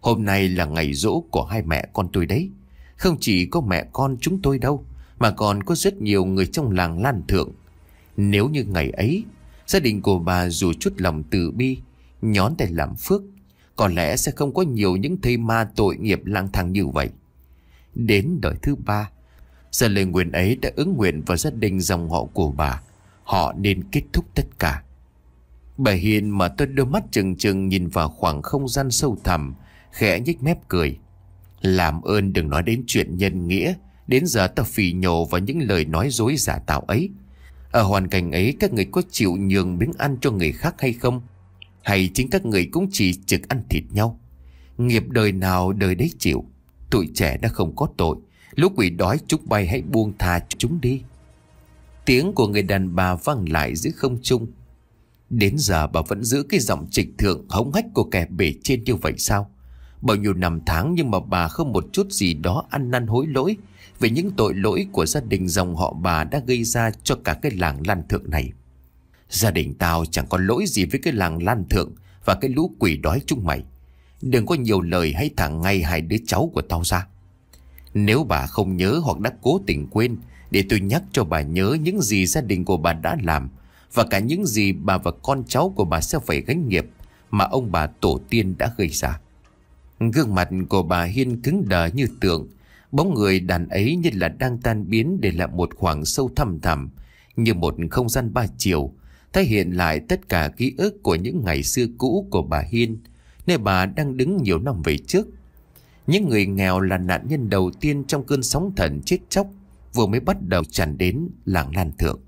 Hôm nay là ngày rỗ của hai mẹ con tôi đấy. Không chỉ có mẹ con chúng tôi đâu, mà còn có rất nhiều người trong làng lan thượng. Nếu như ngày ấy, gia đình của bà dù chút lòng từ bi, nhón tay làm phước, có lẽ sẽ không có nhiều những thây ma tội nghiệp lang thang như vậy. Đến đời thứ ba, Gia lời nguyện ấy đã ứng nguyện vào gia đình dòng họ của bà Họ nên kết thúc tất cả Bà Hiền mà tôi đôi mắt chừng chừng nhìn vào khoảng không gian sâu thẳm Khẽ nhếch mép cười Làm ơn đừng nói đến chuyện nhân nghĩa Đến giờ ta phỉ nhổ vào những lời nói dối giả tạo ấy Ở hoàn cảnh ấy các người có chịu nhường miếng ăn cho người khác hay không Hay chính các người cũng chỉ trực ăn thịt nhau Nghiệp đời nào đời đấy chịu Tụi trẻ đã không có tội Lúc quỷ đói chúng bay hãy buông tha chúng đi Tiếng của người đàn bà vang lại giữa không trung Đến giờ bà vẫn giữ cái giọng trịch thượng hống hách của kẻ bể trên như vậy sao Bao nhiêu năm tháng nhưng mà bà không một chút gì đó ăn năn hối lỗi Về những tội lỗi của gia đình dòng họ bà đã gây ra cho cả cái làng lan thượng này Gia đình tao chẳng có lỗi gì với cái làng lan thượng và cái lũ quỷ đói chung mày Đừng có nhiều lời hay thẳng ngay hai đứa cháu của tao ra Nếu bà không nhớ hoặc đã cố tình quên để tôi nhắc cho bà nhớ những gì gia đình của bà đã làm Và cả những gì bà và con cháu của bà sẽ phải gánh nghiệp Mà ông bà tổ tiên đã gây ra Gương mặt của bà Hiên cứng đờ như tượng Bóng người đàn ấy như là đang tan biến để lại một khoảng sâu thẳm thẳm Như một không gian ba chiều Thể hiện lại tất cả ký ức của những ngày xưa cũ của bà Hiên Nơi bà đang đứng nhiều năm về trước những người nghèo là nạn nhân đầu tiên trong cơn sóng thần chết chóc vừa mới bắt đầu tràn đến làng Lan Thượng.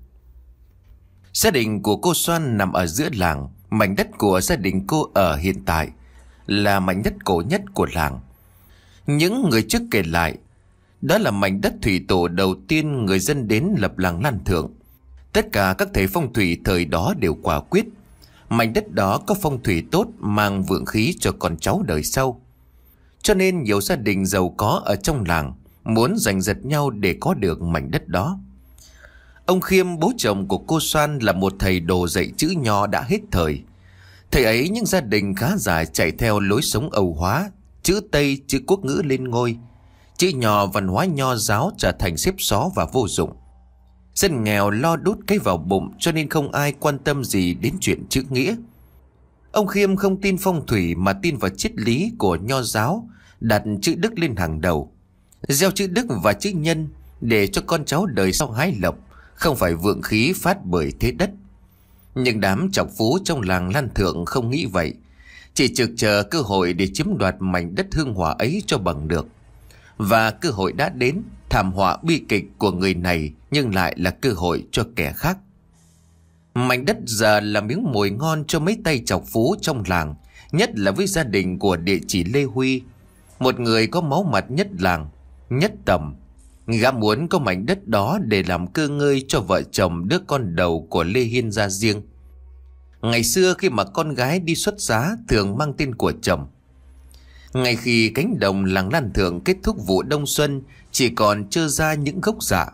Gia đình của cô Xoan nằm ở giữa làng, mảnh đất của gia đình cô ở hiện tại là mảnh đất cổ nhất của làng. Những người trước kể lại, đó là mảnh đất thủy tổ đầu tiên người dân đến lập làng Lan Thượng. Tất cả các thầy phong thủy thời đó đều quả quyết. Mảnh đất đó có phong thủy tốt mang vượng khí cho con cháu đời sau. Cho nên nhiều gia đình giàu có ở trong làng muốn giành giật nhau để có được mảnh đất đó. Ông Khiêm, bố chồng của cô Soan là một thầy đồ dạy chữ nho đã hết thời. Thầy ấy những gia đình khá giả chạy theo lối sống Âu hóa, chữ Tây, chữ quốc ngữ lên ngôi. Chữ nho văn hóa nho giáo trở thành xếp xó và vô dụng. Dân nghèo lo đút cái vào bụng cho nên không ai quan tâm gì đến chuyện chữ nghĩa. Ông Khiêm không tin phong thủy mà tin vào triết lý của nho giáo, đặt chữ đức lên hàng đầu. Gieo chữ đức và chữ nhân Để cho con cháu đời sau hái lộc Không phải vượng khí phát bởi thế đất Nhưng đám chọc phú trong làng Lan Thượng không nghĩ vậy Chỉ trực chờ cơ hội để chiếm đoạt mảnh đất hương hỏa ấy cho bằng được Và cơ hội đã đến Thảm họa bi kịch của người này Nhưng lại là cơ hội cho kẻ khác Mảnh đất giờ là miếng mồi ngon cho mấy tay chọc phú trong làng Nhất là với gia đình của địa chỉ Lê Huy Một người có máu mặt nhất làng Nhất tầm Gã muốn có mảnh đất đó để làm cơ ngơi cho vợ chồng đứa con đầu của Lê Hiên gia riêng Ngày xưa khi mà con gái đi xuất giá thường mang tên của chồng Ngay khi cánh đồng làng Lan Thượng kết thúc vụ đông xuân Chỉ còn trơ ra những gốc giả dạ.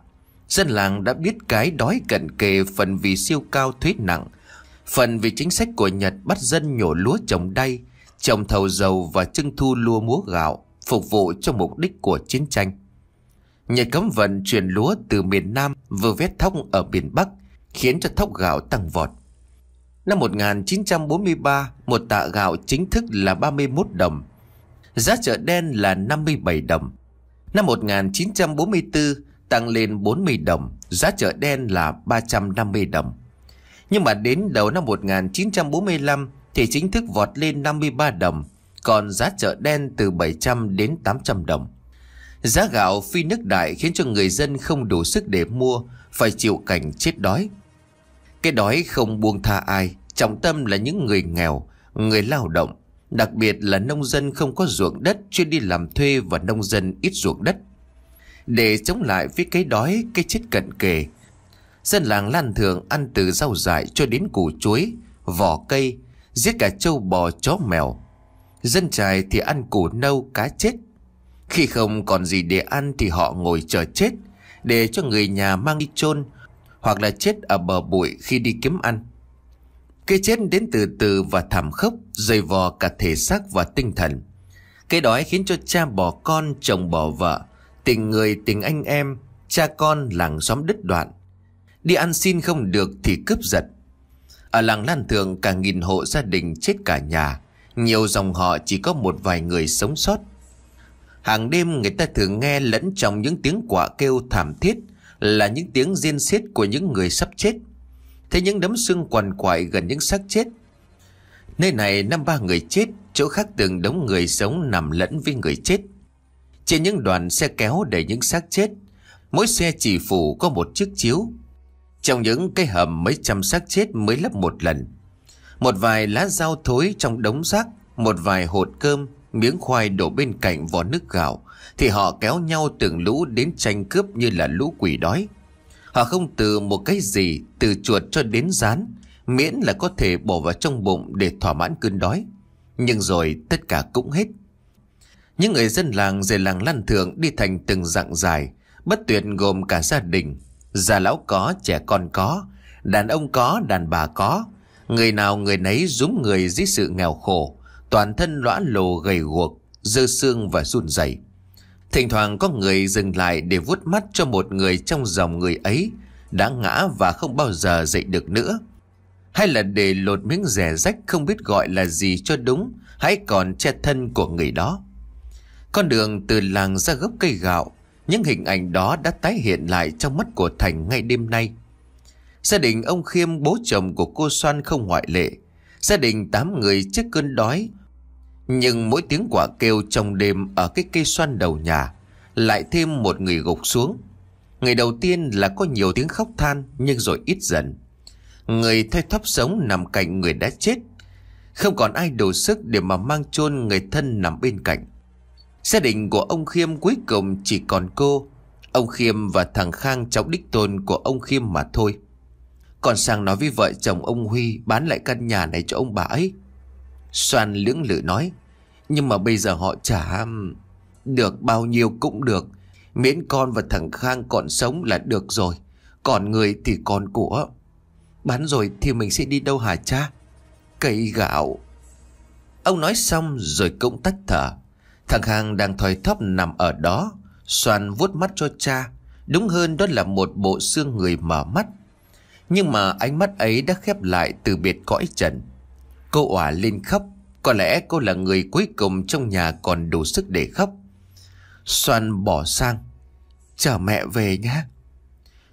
Dân làng đã biết cái đói cận kề phần vì siêu cao thuế nặng Phần vì chính sách của Nhật bắt dân nhổ lúa trồng đay Trồng thầu dầu và trưng thu lúa múa gạo phục vụ cho mục đích của chiến tranh. Nhờ cấm vận chuyển lúa từ miền Nam vừa vét thóc ở miền Bắc, khiến cho thóc gạo tăng vọt. Năm 1943, một tạ gạo chính thức là 31 đồng. Giá chợ đen là 57 đồng. Năm 1944, tăng lên 40 đồng, giá chợ đen là 350 đồng. Nhưng mà đến đầu năm 1945 thì chính thức vọt lên 53 đồng, còn giá chợ đen từ 700 đến 800 đồng. Giá gạo phi nước đại khiến cho người dân không đủ sức để mua, phải chịu cảnh chết đói. Cái đói không buông tha ai, trọng tâm là những người nghèo, người lao động, đặc biệt là nông dân không có ruộng đất chuyên đi làm thuê và nông dân ít ruộng đất. Để chống lại với cái đói, cái chết cận kề, dân làng lan thường ăn từ rau dại cho đến củ chuối, vỏ cây, giết cả trâu bò chó mèo, Dân trài thì ăn củ nâu cá chết Khi không còn gì để ăn thì họ ngồi chờ chết Để cho người nhà mang đi chôn Hoặc là chết ở bờ bụi khi đi kiếm ăn Cái chết đến từ từ và thảm khốc Dày vò cả thể xác và tinh thần Cái đói khiến cho cha bỏ con, chồng bỏ vợ Tình người, tình anh em Cha con làng xóm đứt đoạn Đi ăn xin không được thì cướp giật Ở làng Lan Thượng cả nghìn hộ gia đình chết cả nhà nhiều dòng họ chỉ có một vài người sống sót Hàng đêm người ta thường nghe lẫn trong những tiếng quạ kêu thảm thiết Là những tiếng riêng xiết của những người sắp chết Thế những đấm xương quằn quại gần những xác chết Nơi này năm ba người chết Chỗ khác từng đống người sống nằm lẫn với người chết Trên những đoàn xe kéo đầy những xác chết Mỗi xe chỉ phủ có một chiếc chiếu Trong những cái hầm mấy trăm xác chết mới lấp một lần một vài lá rau thối trong đống rác Một vài hột cơm Miếng khoai đổ bên cạnh vỏ nước gạo Thì họ kéo nhau từng lũ đến tranh cướp như là lũ quỷ đói Họ không từ một cái gì Từ chuột cho đến rán Miễn là có thể bỏ vào trong bụng để thỏa mãn cơn đói Nhưng rồi tất cả cũng hết Những người dân làng rời làng lăn thượng đi thành từng dạng dài Bất tuyệt gồm cả gia đình Già lão có, trẻ con có Đàn ông có, đàn bà có Người nào người nấy rúng người dưới sự nghèo khổ, toàn thân lõa lồ gầy guộc, dơ xương và run rẩy. Thỉnh thoảng có người dừng lại để vuốt mắt cho một người trong dòng người ấy đã ngã và không bao giờ dậy được nữa. Hay là để lột miếng rẻ rách không biết gọi là gì cho đúng, hãy còn che thân của người đó. Con đường từ làng ra gốc cây gạo, những hình ảnh đó đã tái hiện lại trong mắt của Thành ngay đêm nay. Gia đình ông Khiêm bố chồng của cô Soan không ngoại lệ. Gia đình tám người trước cơn đói. Nhưng mỗi tiếng quả kêu trong đêm ở cái cây xoan đầu nhà lại thêm một người gục xuống. Người đầu tiên là có nhiều tiếng khóc than nhưng rồi ít dần. Người thay thấp sống nằm cạnh người đã chết. Không còn ai đủ sức để mà mang chôn người thân nằm bên cạnh. Gia đình của ông Khiêm cuối cùng chỉ còn cô Ông Khiêm và thằng Khang cháu đích tôn của ông Khiêm mà thôi còn sang nói với vợ chồng ông Huy bán lại căn nhà này cho ông bà ấy. Soan lưỡng lự nói. Nhưng mà bây giờ họ trả được bao nhiêu cũng được. Miễn con và thằng Khang còn sống là được rồi. Còn người thì còn của. Bán rồi thì mình sẽ đi đâu hả cha? Cây gạo. Ông nói xong rồi cũng tắt thở. Thằng Khang đang thoi thóp nằm ở đó. Soan vuốt mắt cho cha. Đúng hơn đó là một bộ xương người mở mắt nhưng mà ánh mắt ấy đã khép lại từ biệt cõi trần Cô ỏa lên khóc Có lẽ cô là người cuối cùng trong nhà còn đủ sức để khóc Soan bỏ sang Chở mẹ về nhé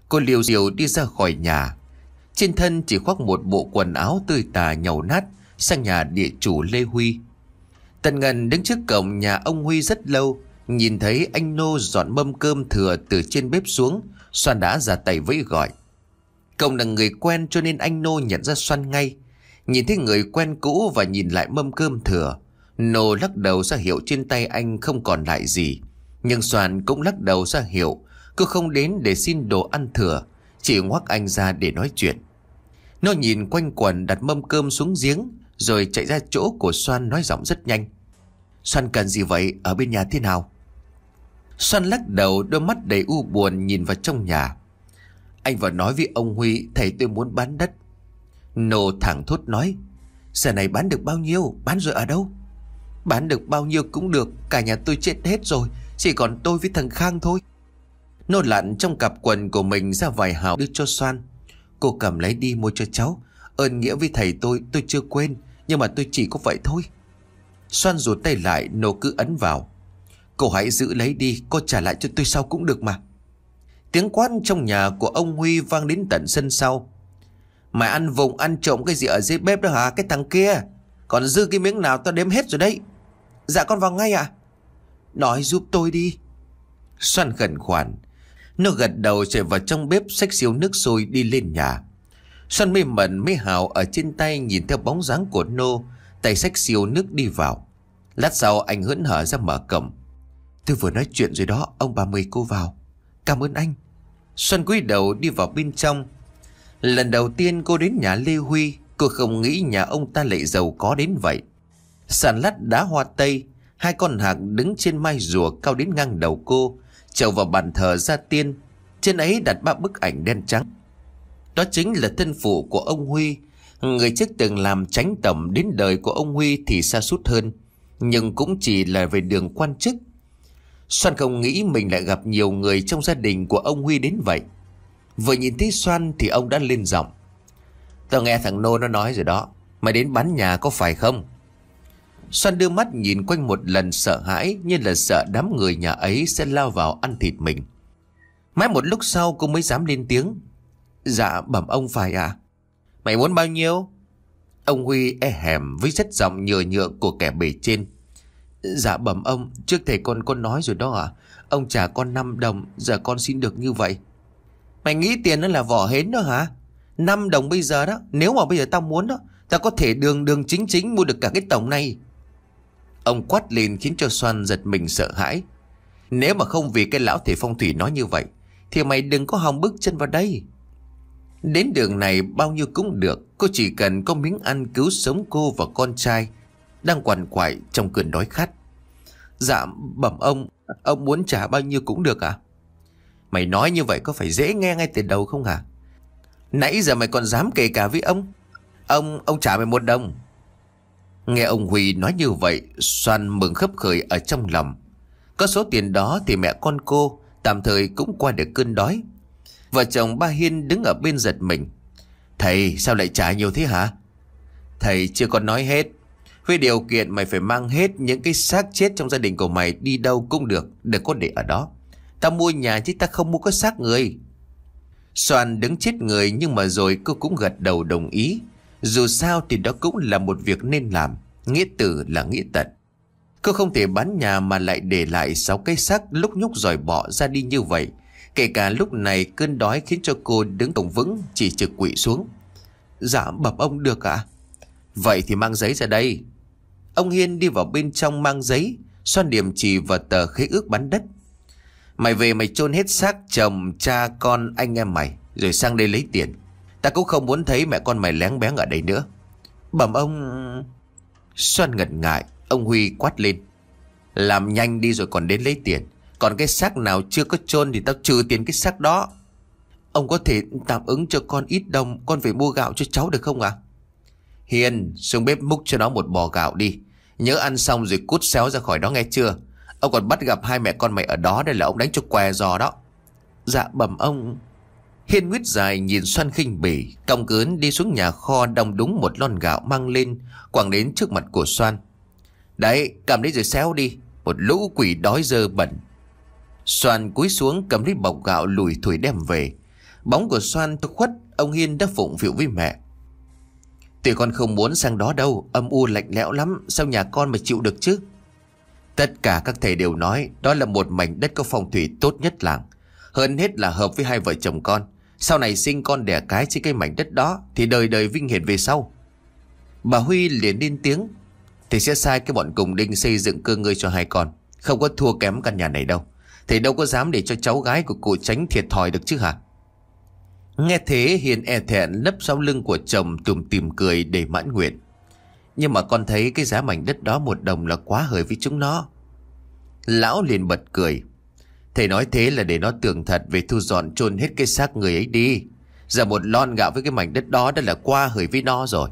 Cô liều diều đi ra khỏi nhà Trên thân chỉ khoác một bộ quần áo tươi tà nhầu nát Sang nhà địa chủ Lê Huy Tần Ngân đứng trước cổng nhà ông Huy rất lâu Nhìn thấy anh Nô dọn mâm cơm thừa từ trên bếp xuống Soan đã ra tay vẫy gọi Công là người quen cho nên anh Nô nhận ra Xoan ngay. Nhìn thấy người quen cũ và nhìn lại mâm cơm thừa. Nô lắc đầu ra hiệu trên tay anh không còn lại gì. Nhưng xoan cũng lắc đầu ra hiệu. cứ không đến để xin đồ ăn thừa. Chỉ ngoắc anh ra để nói chuyện. Nó nhìn quanh quần đặt mâm cơm xuống giếng. Rồi chạy ra chỗ của xoan nói giọng rất nhanh. xoan cần gì vậy? Ở bên nhà thế nào? xoan lắc đầu đôi mắt đầy u buồn nhìn vào trong nhà. Anh vào nói với ông Huy Thầy tôi muốn bán đất Nô thẳng thốt nói Giờ này bán được bao nhiêu Bán rồi ở đâu Bán được bao nhiêu cũng được Cả nhà tôi chết hết rồi Chỉ còn tôi với thằng Khang thôi Nô lặn trong cặp quần của mình ra vài hào đưa cho xoan Cô cầm lấy đi mua cho cháu Ơn nghĩa với thầy tôi tôi chưa quên Nhưng mà tôi chỉ có vậy thôi xoan rụt tay lại nô cứ ấn vào Cô hãy giữ lấy đi Cô trả lại cho tôi sau cũng được mà Tiếng quát trong nhà của ông Huy vang đến tận sân sau Mày ăn vùng ăn trộm cái gì ở dưới bếp đó hả Cái thằng kia Còn dư cái miếng nào tao đếm hết rồi đấy Dạ con vào ngay ạ à? Nói giúp tôi đi Xoan khẩn khoản Nó gật đầu chạy vào trong bếp xách siêu nước sôi đi lên nhà Xoan mê mẩn mê hào ở trên tay nhìn theo bóng dáng của nô Tay xách siêu nước đi vào Lát sau anh hớn hở ra mở cổng Tôi vừa nói chuyện rồi đó Ông bà mời cô vào Cảm ơn anh Xuân cúi đầu đi vào bên trong Lần đầu tiên cô đến nhà Lê Huy Cô không nghĩ nhà ông ta lại giàu có đến vậy Sàn lát đá hoa tây Hai con hạc đứng trên mai rùa cao đến ngang đầu cô Trầu vào bàn thờ ra tiên Trên ấy đặt ba bức ảnh đen trắng Đó chính là thân phụ của ông Huy Người trước từng làm tránh tổng đến đời của ông Huy thì xa sút hơn Nhưng cũng chỉ là về đường quan chức Soan không nghĩ mình lại gặp nhiều người trong gia đình của ông Huy đến vậy. Vừa nhìn thấy Soan thì ông đã lên giọng. Tao nghe thằng Nô nó nói rồi đó. Mày đến bán nhà có phải không? Soan đưa mắt nhìn quanh một lần sợ hãi như là sợ đám người nhà ấy sẽ lao vào ăn thịt mình. Mãi một lúc sau cô mới dám lên tiếng. Dạ bẩm ông phải à? Mày muốn bao nhiêu? Ông Huy e hèm với chất giọng nhựa nhựa của kẻ bề trên. Dạ bẩm ông, trước thầy con con nói rồi đó ạ. À? Ông trả con 5 đồng, giờ con xin được như vậy. Mày nghĩ tiền nó là vỏ hến đó hả? 5 đồng bây giờ đó, nếu mà bây giờ tao muốn đó, tao có thể đường đường chính chính mua được cả cái tổng này. Ông quát lên khiến cho Soan giật mình sợ hãi. Nếu mà không vì cái lão thể phong thủy nói như vậy, thì mày đừng có hòng bước chân vào đây. Đến đường này bao nhiêu cũng được, cô chỉ cần có miếng ăn cứu sống cô và con trai đang quằn quại trong cơn đói khát Dạ bẩm ông Ông muốn trả bao nhiêu cũng được à Mày nói như vậy có phải dễ nghe ngay từ đầu không hả Nãy giờ mày còn dám kể cả với ông Ông, ông trả mày một đồng Nghe ông Huy nói như vậy Xoan mừng khấp khởi ở trong lòng Có số tiền đó thì mẹ con cô Tạm thời cũng qua được cơn đói Vợ chồng ba Hiên đứng ở bên giật mình Thầy sao lại trả nhiều thế hả Thầy chưa còn nói hết với điều kiện mày phải mang hết những cái xác chết trong gia đình của mày đi đâu cũng được, đừng có để ở đó. Ta mua nhà chứ ta không mua cái xác người. Soàn đứng chết người nhưng mà rồi cô cũng gật đầu đồng ý. Dù sao thì đó cũng là một việc nên làm, nghĩa tử là nghĩa tận. Cô không thể bán nhà mà lại để lại sáu cái xác lúc nhúc dòi bỏ ra đi như vậy. Kể cả lúc này cơn đói khiến cho cô đứng tổng vững chỉ trực quỵ xuống. Dạ bập ông được ạ. À? Vậy thì mang giấy ra đây. Ông Hiên đi vào bên trong mang giấy, xoan điểm chỉ vào tờ khế ước bán đất. Mày về mày chôn hết xác chồng, cha, con, anh em mày, rồi sang đây lấy tiền. Ta cũng không muốn thấy mẹ con mày lén bén ở đây nữa. Bẩm ông... Xoan ngật ngại, ông Huy quát lên. Làm nhanh đi rồi còn đến lấy tiền. Còn cái xác nào chưa có chôn thì tao trừ tiền cái xác đó. Ông có thể tạm ứng cho con ít đồng, con phải mua gạo cho cháu được không ạ? À? Hiền, xuống bếp múc cho nó một bò gạo đi. Nhớ ăn xong rồi cút xéo ra khỏi đó nghe chưa? Ông còn bắt gặp hai mẹ con mày ở đó đây là ông đánh cho què giò đó. Dạ bẩm ông. Hiên nguyết dài nhìn xoan khinh bỉ, còng cớn đi xuống nhà kho đong đúng một lon gạo mang lên, quẳng đến trước mặt của xoan. Đấy, cầm lấy rồi xéo đi, một lũ quỷ đói dơ bẩn. Xoan cúi xuống cầm lấy bọc gạo lùi thủi đem về. Bóng của Xoan khuất, ông Hiên đã phụng phịu với mẹ. Tụi con không muốn sang đó đâu Âm u lạnh lẽo lắm Sao nhà con mà chịu được chứ Tất cả các thầy đều nói Đó là một mảnh đất có phong thủy tốt nhất làng Hơn hết là hợp với hai vợ chồng con Sau này sinh con đẻ cái trên cái mảnh đất đó Thì đời đời vinh hiển về sau Bà Huy liền lên tiếng Thì sẽ sai cái bọn cùng đinh xây dựng cơ ngơi cho hai con Không có thua kém căn nhà này đâu Thì đâu có dám để cho cháu gái của cụ tránh thiệt thòi được chứ hả Nghe thế Hiền e thẹn nấp sau lưng của chồng tùm tìm cười để mãn nguyện. Nhưng mà con thấy cái giá mảnh đất đó một đồng là quá hời với chúng nó. Lão liền bật cười. Thầy nói thế là để nó tưởng thật về thu dọn chôn hết cái xác người ấy đi. Giờ một lon gạo với cái mảnh đất đó đã là qua hời với nó rồi.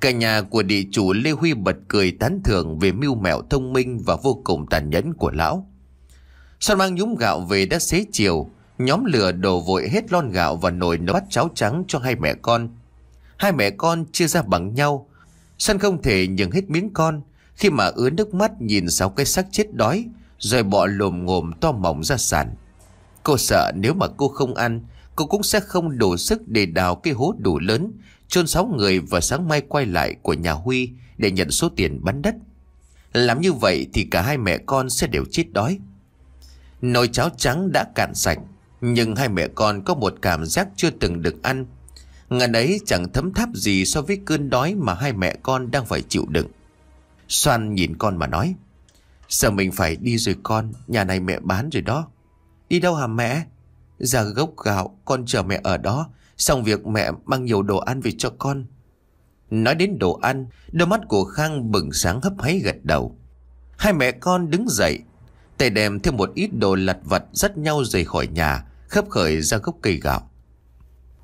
Cả nhà của địa chủ Lê Huy bật cười tán thưởng về mưu mẹo thông minh và vô cùng tàn nhẫn của lão. Son mang nhúng gạo về đã xế chiều, Nhóm lửa đổ vội hết lon gạo và nồi nấu bắt cháo trắng cho hai mẹ con. Hai mẹ con chia ra bằng nhau. Săn không thể nhường hết miếng con khi mà ứa nước mắt nhìn sáu cái xác chết đói rồi bọ lồm ngồm to mỏng ra sàn. Cô sợ nếu mà cô không ăn, cô cũng sẽ không đủ sức để đào cái hố đủ lớn, chôn sáu người và sáng mai quay lại của nhà Huy để nhận số tiền bán đất. Làm như vậy thì cả hai mẹ con sẽ đều chết đói. Nồi cháo trắng đã cạn sạch, nhưng hai mẹ con có một cảm giác chưa từng được ăn Ngần ấy chẳng thấm tháp gì so với cơn đói mà hai mẹ con đang phải chịu đựng Soan nhìn con mà nói Sợ mình phải đi rồi con Nhà này mẹ bán rồi đó Đi đâu hả mẹ Ra gốc gạo con chờ mẹ ở đó Xong việc mẹ mang nhiều đồ ăn về cho con Nói đến đồ ăn Đôi mắt của Khang bừng sáng hấp háy gật đầu Hai mẹ con đứng dậy Tề đem thêm một ít đồ lặt vặt dắt nhau rời khỏi nhà khấp khởi ra gốc cây gạo.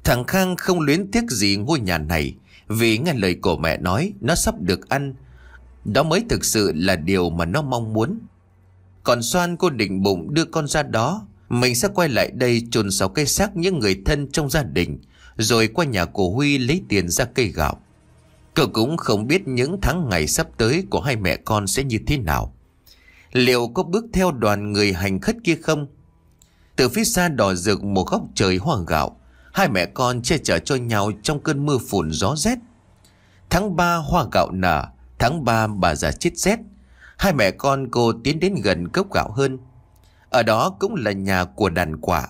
Thằng Khang không luyến tiếc gì ngôi nhà này vì nghe lời của mẹ nói nó sắp được ăn. Đó mới thực sự là điều mà nó mong muốn. Còn Soan cô định bụng đưa con ra đó, mình sẽ quay lại đây chôn sáu cây xác những người thân trong gia đình, rồi qua nhà cổ Huy lấy tiền ra cây gạo. Cậu cũng không biết những tháng ngày sắp tới của hai mẹ con sẽ như thế nào. Liệu có bước theo đoàn người hành khất kia không? Từ phía xa đỏ rực một góc trời hoang gạo Hai mẹ con che chở cho nhau trong cơn mưa phùn gió rét Tháng 3 hoa gạo nở Tháng 3 bà già chết rét Hai mẹ con cô tiến đến gần gốc gạo hơn Ở đó cũng là nhà của đàn quả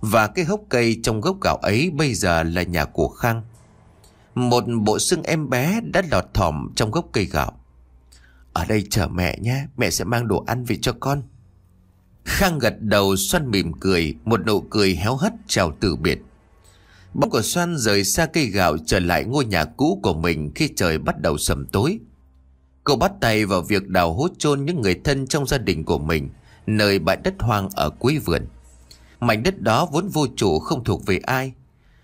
Và cái hốc cây trong gốc gạo ấy bây giờ là nhà của Khang Một bộ xương em bé đã lọt thỏm trong gốc cây gạo Ở đây chờ mẹ nhé Mẹ sẽ mang đồ ăn về cho con Khang gật đầu Xoan mỉm cười Một nụ cười héo hắt chào từ biệt Bóng của Xoan rời xa cây gạo Trở lại ngôi nhà cũ của mình Khi trời bắt đầu sầm tối Cậu bắt tay vào việc đào hố chôn Những người thân trong gia đình của mình Nơi bãi đất hoang ở cuối vườn Mảnh đất đó vốn vô chủ không thuộc về ai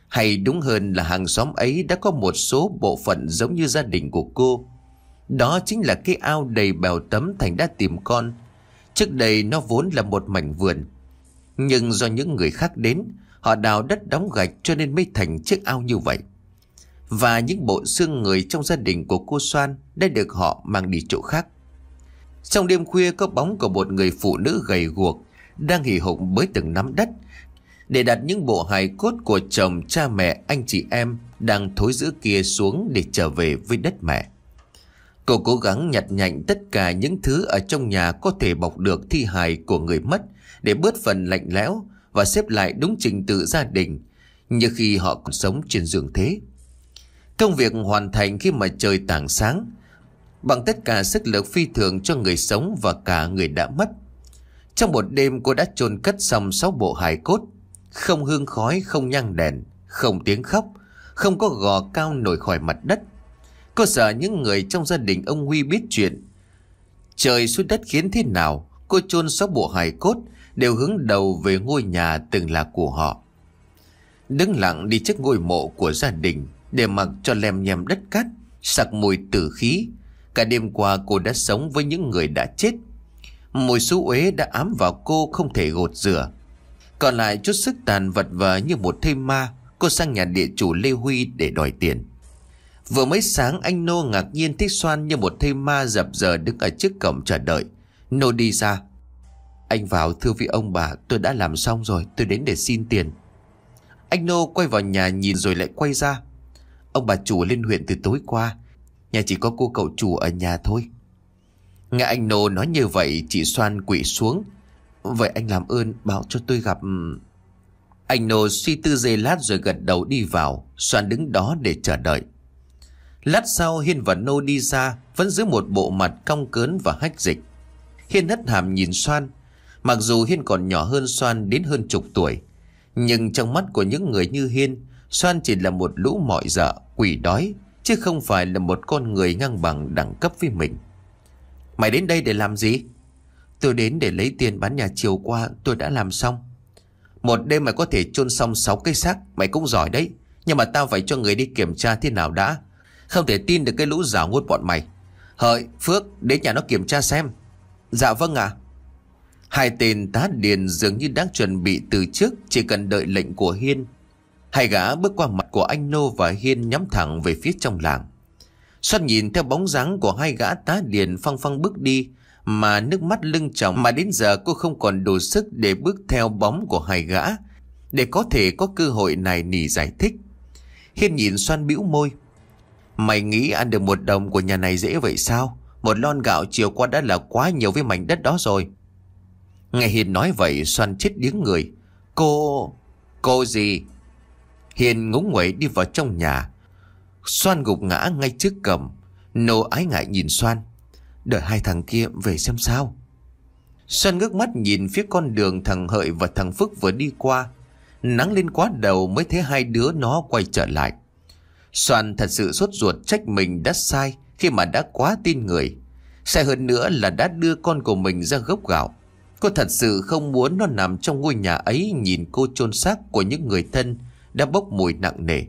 Hay đúng hơn là hàng xóm ấy đã có một số bộ phận giống như gia đình của cô Đó chính là cái ao đầy bèo tấm Thành đã tìm con Trước đây nó vốn là một mảnh vườn. Nhưng do những người khác đến, họ đào đất đóng gạch cho nên mới thành chiếc ao như vậy. Và những bộ xương người trong gia đình của cô Soan đã được họ mang đi chỗ khác. Trong đêm khuya có bóng của một người phụ nữ gầy guộc đang hì hục với từng nắm đất để đặt những bộ hài cốt của chồng, cha mẹ, anh chị em đang thối giữa kia xuống để trở về với đất mẹ. Cô cố gắng nhặt nhạnh tất cả những thứ ở trong nhà có thể bọc được thi hài của người mất để bớt phần lạnh lẽo và xếp lại đúng trình tự gia đình như khi họ còn sống trên giường thế. Công việc hoàn thành khi mà trời tảng sáng bằng tất cả sức lực phi thường cho người sống và cả người đã mất. Trong một đêm cô đã chôn cất xong sáu bộ hài cốt, không hương khói, không nhang đèn, không tiếng khóc, không có gò cao nổi khỏi mặt đất – Cô sợ những người trong gia đình ông Huy biết chuyện Trời xuống đất khiến thế nào Cô chôn xóa bộ hài cốt Đều hướng đầu về ngôi nhà từng là của họ Đứng lặng đi trước ngôi mộ của gia đình Để mặc cho lem nhem đất cát Sặc mùi tử khí Cả đêm qua cô đã sống với những người đã chết Mùi xú uế đã ám vào cô không thể gột rửa Còn lại chút sức tàn vật vờ như một thây ma Cô sang nhà địa chủ Lê Huy để đòi tiền Vừa mới sáng anh Nô ngạc nhiên thích xoan như một thây ma dập dờ đứng ở trước cổng chờ đợi. Nô đi ra. Anh vào thưa vị ông bà tôi đã làm xong rồi tôi đến để xin tiền. Anh Nô quay vào nhà nhìn rồi lại quay ra. Ông bà chủ lên huyện từ tối qua. Nhà chỉ có cô cậu chủ ở nhà thôi. Nghe anh Nô nói như vậy chị xoan quỵ xuống. Vậy anh làm ơn bảo cho tôi gặp... Anh Nô suy tư giây lát rồi gật đầu đi vào. Xoan đứng đó để chờ đợi. Lát sau Hiên và Nô đi ra Vẫn giữ một bộ mặt cong cớn và hách dịch Hiên hất hàm nhìn Soan Mặc dù Hiên còn nhỏ hơn Soan đến hơn chục tuổi Nhưng trong mắt của những người như Hiên Soan chỉ là một lũ mọi dạ quỷ đói Chứ không phải là một con người ngang bằng đẳng cấp với mình Mày đến đây để làm gì? Tôi đến để lấy tiền bán nhà chiều qua tôi đã làm xong Một đêm mày có thể chôn xong 6 cái xác Mày cũng giỏi đấy Nhưng mà tao phải cho người đi kiểm tra thế nào đã không thể tin được cái lũ giả ngôn bọn mày Hợi, Phước, đến nhà nó kiểm tra xem Dạ vâng ạ à. Hai tên tá điền dường như đang chuẩn bị từ trước Chỉ cần đợi lệnh của Hiên Hai gã bước qua mặt của anh Nô và Hiên nhắm thẳng về phía trong làng Xoát nhìn theo bóng dáng của hai gã tá điền phăng phăng bước đi Mà nước mắt lưng trọng mà đến giờ cô không còn đủ sức để bước theo bóng của hai gã Để có thể có cơ hội này nỉ giải thích Hiên nhìn xoan bĩu môi Mày nghĩ ăn được một đồng của nhà này dễ vậy sao? Một lon gạo chiều qua đã là quá nhiều với mảnh đất đó rồi. Nghe Hiền nói vậy xoan chết điếng người. Cô... cô gì? Hiền ngúng nguẩy đi vào trong nhà. Xoan gục ngã ngay trước cầm. Nô ái ngại nhìn Xoan. Đợi hai thằng kia về xem sao. Xoan ngước mắt nhìn phía con đường thằng Hợi và thằng Phúc vừa đi qua. Nắng lên quá đầu mới thấy hai đứa nó quay trở lại. Soan thật sự sốt ruột trách mình đã sai khi mà đã quá tin người. Sai hơn nữa là đã đưa con của mình ra gốc gạo. Cô thật sự không muốn nó nằm trong ngôi nhà ấy nhìn cô chôn xác của những người thân đã bốc mùi nặng nề.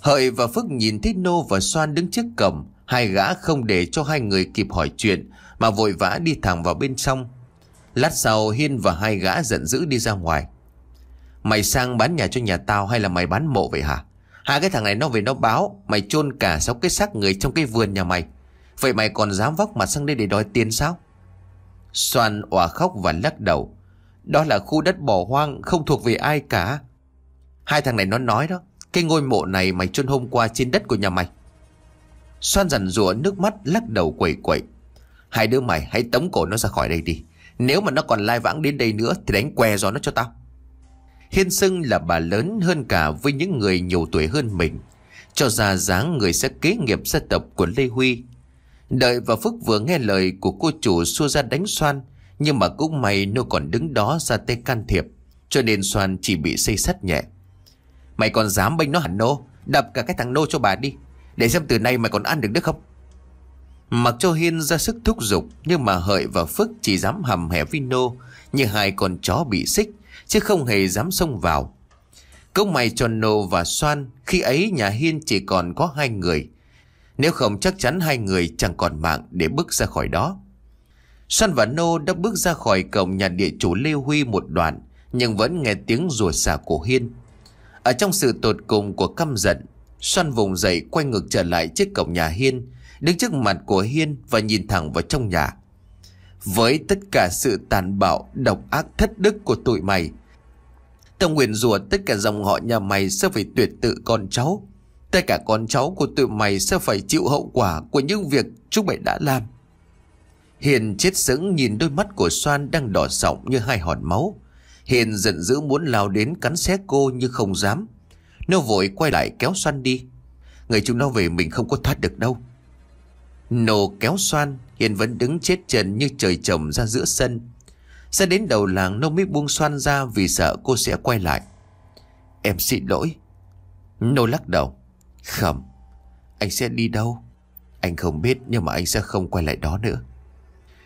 Hợi và Phước nhìn thấy Nô và Soan đứng trước cổng, hai gã không để cho hai người kịp hỏi chuyện mà vội vã đi thẳng vào bên trong. Lát sau Hiên và hai gã giận dữ đi ra ngoài. Mày sang bán nhà cho nhà tao hay là mày bán mộ vậy hả? Hai cái thằng này nó về nó báo Mày chôn cả sáu cái xác người trong cái vườn nhà mày Vậy mày còn dám vóc mặt sang đây để đòi tiền sao Soan òa khóc và lắc đầu Đó là khu đất bỏ hoang Không thuộc về ai cả Hai thằng này nó nói đó Cái ngôi mộ này mày chôn hôm qua trên đất của nhà mày Soan dằn rủa nước mắt lắc đầu quẩy quẩy Hai đứa mày hãy tống cổ nó ra khỏi đây đi Nếu mà nó còn lai vãng đến đây nữa Thì đánh què gió nó cho tao Hiên xưng là bà lớn hơn cả với những người nhiều tuổi hơn mình Cho ra dáng người sẽ kế nghiệp gia tộc của Lê Huy Đợi và Phúc vừa nghe lời của cô chủ xua ra đánh Soan, Nhưng mà cũng may nó còn đứng đó ra tay can thiệp Cho nên Soan chỉ bị xây sắt nhẹ Mày còn dám bênh nó hẳn nô Đập cả cái thằng nô cho bà đi Để xem từ nay mày còn ăn được nữa không Mặc cho Hiên ra sức thúc giục Nhưng mà Hợi và Phúc chỉ dám hầm hẻ với nô Như hai con chó bị xích chứ không hề dám xông vào. Cốc mày tròn nô và xoan, khi ấy nhà Hiên chỉ còn có hai người. Nếu không chắc chắn hai người chẳng còn mạng để bước ra khỏi đó. Xoan và Nô đã bước ra khỏi cổng nhà địa chủ Lê Huy một đoạn, nhưng vẫn nghe tiếng rủa xả của Hiên. Ở trong sự tột cùng của căm giận, Xoan vùng dậy quay ngược trở lại trước cổng nhà Hiên, đứng trước mặt của Hiên và nhìn thẳng vào trong nhà với tất cả sự tàn bạo, độc ác thất đức của tụi mày. Tao nguyện rủa tất cả dòng họ nhà mày sẽ phải tuyệt tự con cháu. Tất cả con cháu của tụi mày sẽ phải chịu hậu quả của những việc chúng mày đã làm. Hiền chết sững nhìn đôi mắt của Soan đang đỏ sọng như hai hòn máu. Hiền giận dữ muốn lao đến cắn xé cô nhưng không dám. Nó vội quay lại kéo Soan đi. Người chúng nó về mình không có thoát được đâu. Nổ kéo xoan Hiền vẫn đứng chết trần như trời trồng ra giữa sân Ra đến đầu làng nô mới buông xoan ra vì sợ cô sẽ quay lại Em xin lỗi Nô lắc đầu Không Anh sẽ đi đâu Anh không biết nhưng mà anh sẽ không quay lại đó nữa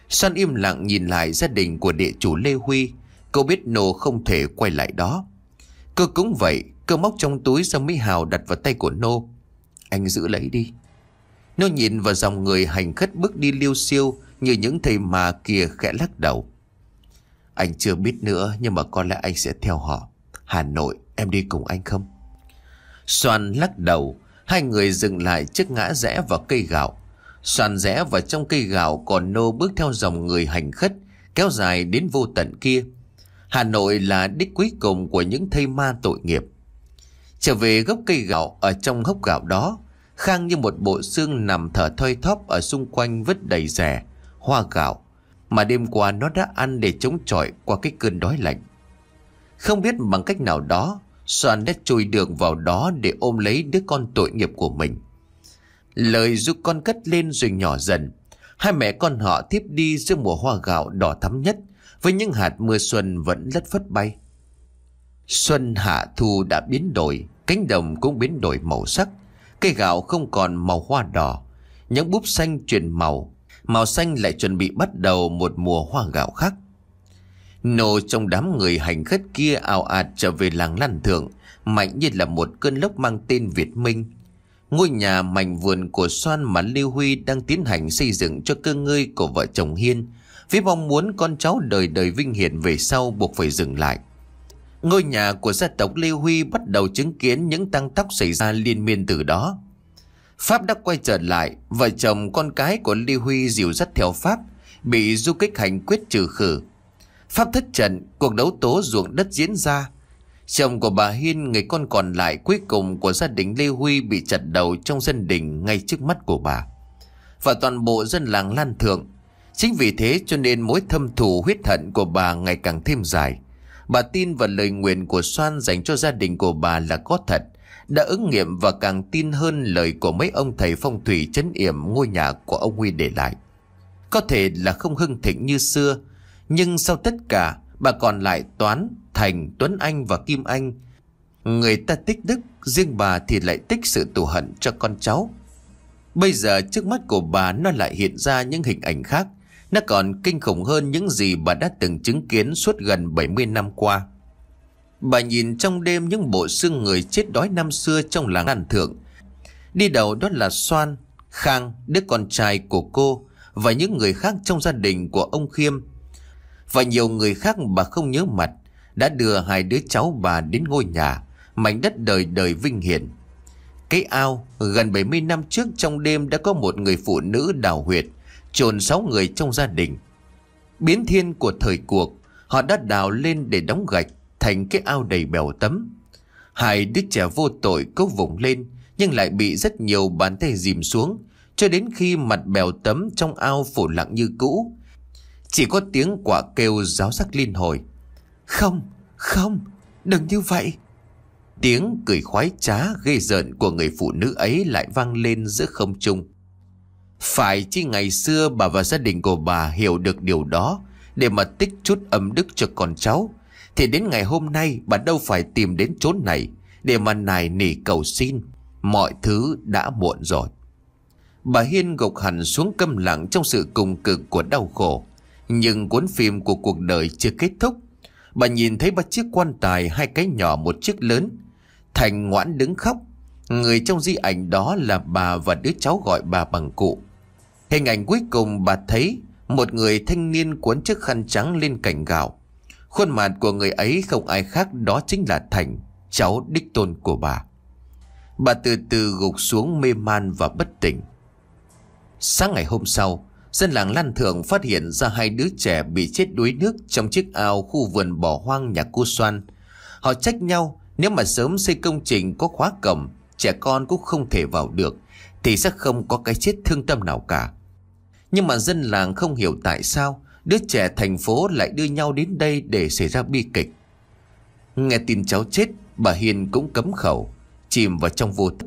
Xoan im lặng nhìn lại gia đình của địa chủ Lê Huy Cô biết Nô không thể quay lại đó Cơ cũng vậy Cơ móc trong túi ra Mỹ Hào đặt vào tay của Nô Anh giữ lấy đi nó nhìn vào dòng người hành khất bước đi liêu siêu như những thầy mà kia khẽ lắc đầu. Anh chưa biết nữa nhưng mà có lẽ anh sẽ theo họ. Hà Nội, em đi cùng anh không? Soan lắc đầu, hai người dừng lại trước ngã rẽ vào cây gạo. Soan rẽ vào trong cây gạo còn nô bước theo dòng người hành khất, kéo dài đến vô tận kia. Hà Nội là đích cuối cùng của những thây ma tội nghiệp. Trở về gốc cây gạo ở trong hốc gạo đó, Khang như một bộ xương nằm thở thoi thóp ở xung quanh vứt đầy rẻ, hoa gạo. Mà đêm qua nó đã ăn để chống chọi qua cái cơn đói lạnh. Không biết bằng cách nào đó, Soan đã chui đường vào đó để ôm lấy đứa con tội nghiệp của mình. Lời giúp con cất lên rồi nhỏ dần. Hai mẹ con họ tiếp đi giữa mùa hoa gạo đỏ thắm nhất với những hạt mưa xuân vẫn lất phất bay. Xuân hạ thu đã biến đổi, cánh đồng cũng biến đổi màu sắc. Cây gạo không còn màu hoa đỏ, những búp xanh chuyển màu, màu xanh lại chuẩn bị bắt đầu một mùa hoa gạo khác. Nô trong đám người hành khất kia ảo ạt trở về làng Lan Thượng, mạnh như là một cơn lốc mang tên Việt Minh. Ngôi nhà mảnh vườn của xoan mà Lưu Huy đang tiến hành xây dựng cho cơ ngơi của vợ chồng Hiên, với mong muốn con cháu đời đời vinh hiển về sau buộc phải dừng lại. Ngôi nhà của gia tộc Lê Huy bắt đầu chứng kiến những tăng tóc xảy ra liên miên từ đó. Pháp đã quay trở lại, vợ chồng con cái của Lê Huy dìu dắt theo Pháp, bị du kích hành quyết trừ khử. Pháp thất trận, cuộc đấu tố ruộng đất diễn ra. Chồng của bà Hiên, người con còn lại cuối cùng của gia đình Lê Huy bị chặt đầu trong dân đình ngay trước mắt của bà. Và toàn bộ dân làng lan thượng. Chính vì thế cho nên mối thâm thù huyết thận của bà ngày càng thêm dài. Bà tin vào lời nguyện của Soan dành cho gia đình của bà là có thật, đã ứng nghiệm và càng tin hơn lời của mấy ông thầy phong thủy chấn yểm ngôi nhà của ông Huy để lại. Có thể là không hưng thịnh như xưa, nhưng sau tất cả, bà còn lại Toán, Thành, Tuấn Anh và Kim Anh. Người ta tích đức, riêng bà thì lại tích sự tù hận cho con cháu. Bây giờ trước mắt của bà nó lại hiện ra những hình ảnh khác nó còn kinh khủng hơn những gì bà đã từng chứng kiến suốt gần 70 năm qua. Bà nhìn trong đêm những bộ xương người chết đói năm xưa trong làng An Thượng. Đi đầu đó là Soan, Khang, đứa con trai của cô và những người khác trong gia đình của ông Khiêm. Và nhiều người khác bà không nhớ mặt đã đưa hai đứa cháu bà đến ngôi nhà, mảnh đất đời đời vinh hiển. Cái ao gần 70 năm trước trong đêm đã có một người phụ nữ đào huyệt chôn sáu người trong gia đình. Biến thiên của thời cuộc, họ đã đào lên để đóng gạch thành cái ao đầy bèo tấm. Hai đứa trẻ vô tội cố vùng lên nhưng lại bị rất nhiều bàn tay dìm xuống cho đến khi mặt bèo tấm trong ao phủ lặng như cũ. Chỉ có tiếng quả kêu giáo sắc liên hồi. Không, không, đừng như vậy. Tiếng cười khoái trá ghê rợn của người phụ nữ ấy lại vang lên giữa không trung. Phải chi ngày xưa bà và gia đình của bà hiểu được điều đó Để mà tích chút âm đức cho con cháu Thì đến ngày hôm nay bà đâu phải tìm đến chốn này Để mà nài nỉ cầu xin Mọi thứ đã muộn rồi Bà Hiên gục hẳn xuống câm lặng trong sự cùng cực của đau khổ Nhưng cuốn phim của cuộc đời chưa kết thúc Bà nhìn thấy ba chiếc quan tài hai cái nhỏ một chiếc lớn Thành ngoãn đứng khóc Người trong di ảnh đó là bà và đứa cháu gọi bà bằng cụ Hình ảnh cuối cùng bà thấy một người thanh niên cuốn chiếc khăn trắng lên cành gạo. Khuôn mặt của người ấy không ai khác đó chính là Thành, cháu đích tôn của bà. Bà từ từ gục xuống mê man và bất tỉnh. Sáng ngày hôm sau, dân làng Lan Thượng phát hiện ra hai đứa trẻ bị chết đuối nước trong chiếc ao khu vườn bỏ hoang nhà cô Soan. Họ trách nhau nếu mà sớm xây công trình có khóa cổng, trẻ con cũng không thể vào được thì sẽ không có cái chết thương tâm nào cả. Nhưng mà dân làng không hiểu tại sao Đứa trẻ thành phố lại đưa nhau đến đây để xảy ra bi kịch Nghe tin cháu chết Bà Hiền cũng cấm khẩu Chìm vào trong vô thức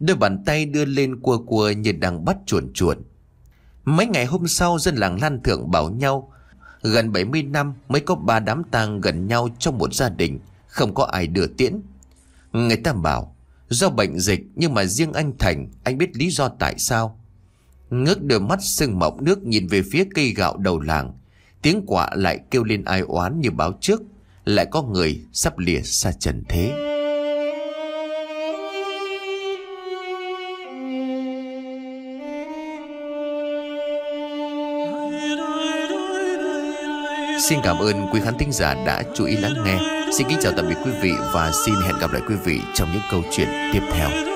Đôi bàn tay đưa lên cua cua như đang bắt chuồn chuồn Mấy ngày hôm sau dân làng Lan Thượng bảo nhau Gần 70 năm mới có ba đám tang gần nhau trong một gia đình Không có ai đưa tiễn Người ta bảo Do bệnh dịch nhưng mà riêng anh Thành Anh biết lý do tại sao ngước đôi mắt sưng mọng nước nhìn về phía cây gạo đầu làng. Tiếng quạ lại kêu lên ai oán như báo trước, lại có người sắp lìa xa trần thế. Xin cảm ơn quý khán thính giả đã chú ý lắng nghe. Xin kính chào tạm biệt quý vị và xin hẹn gặp lại quý vị trong những câu chuyện tiếp theo.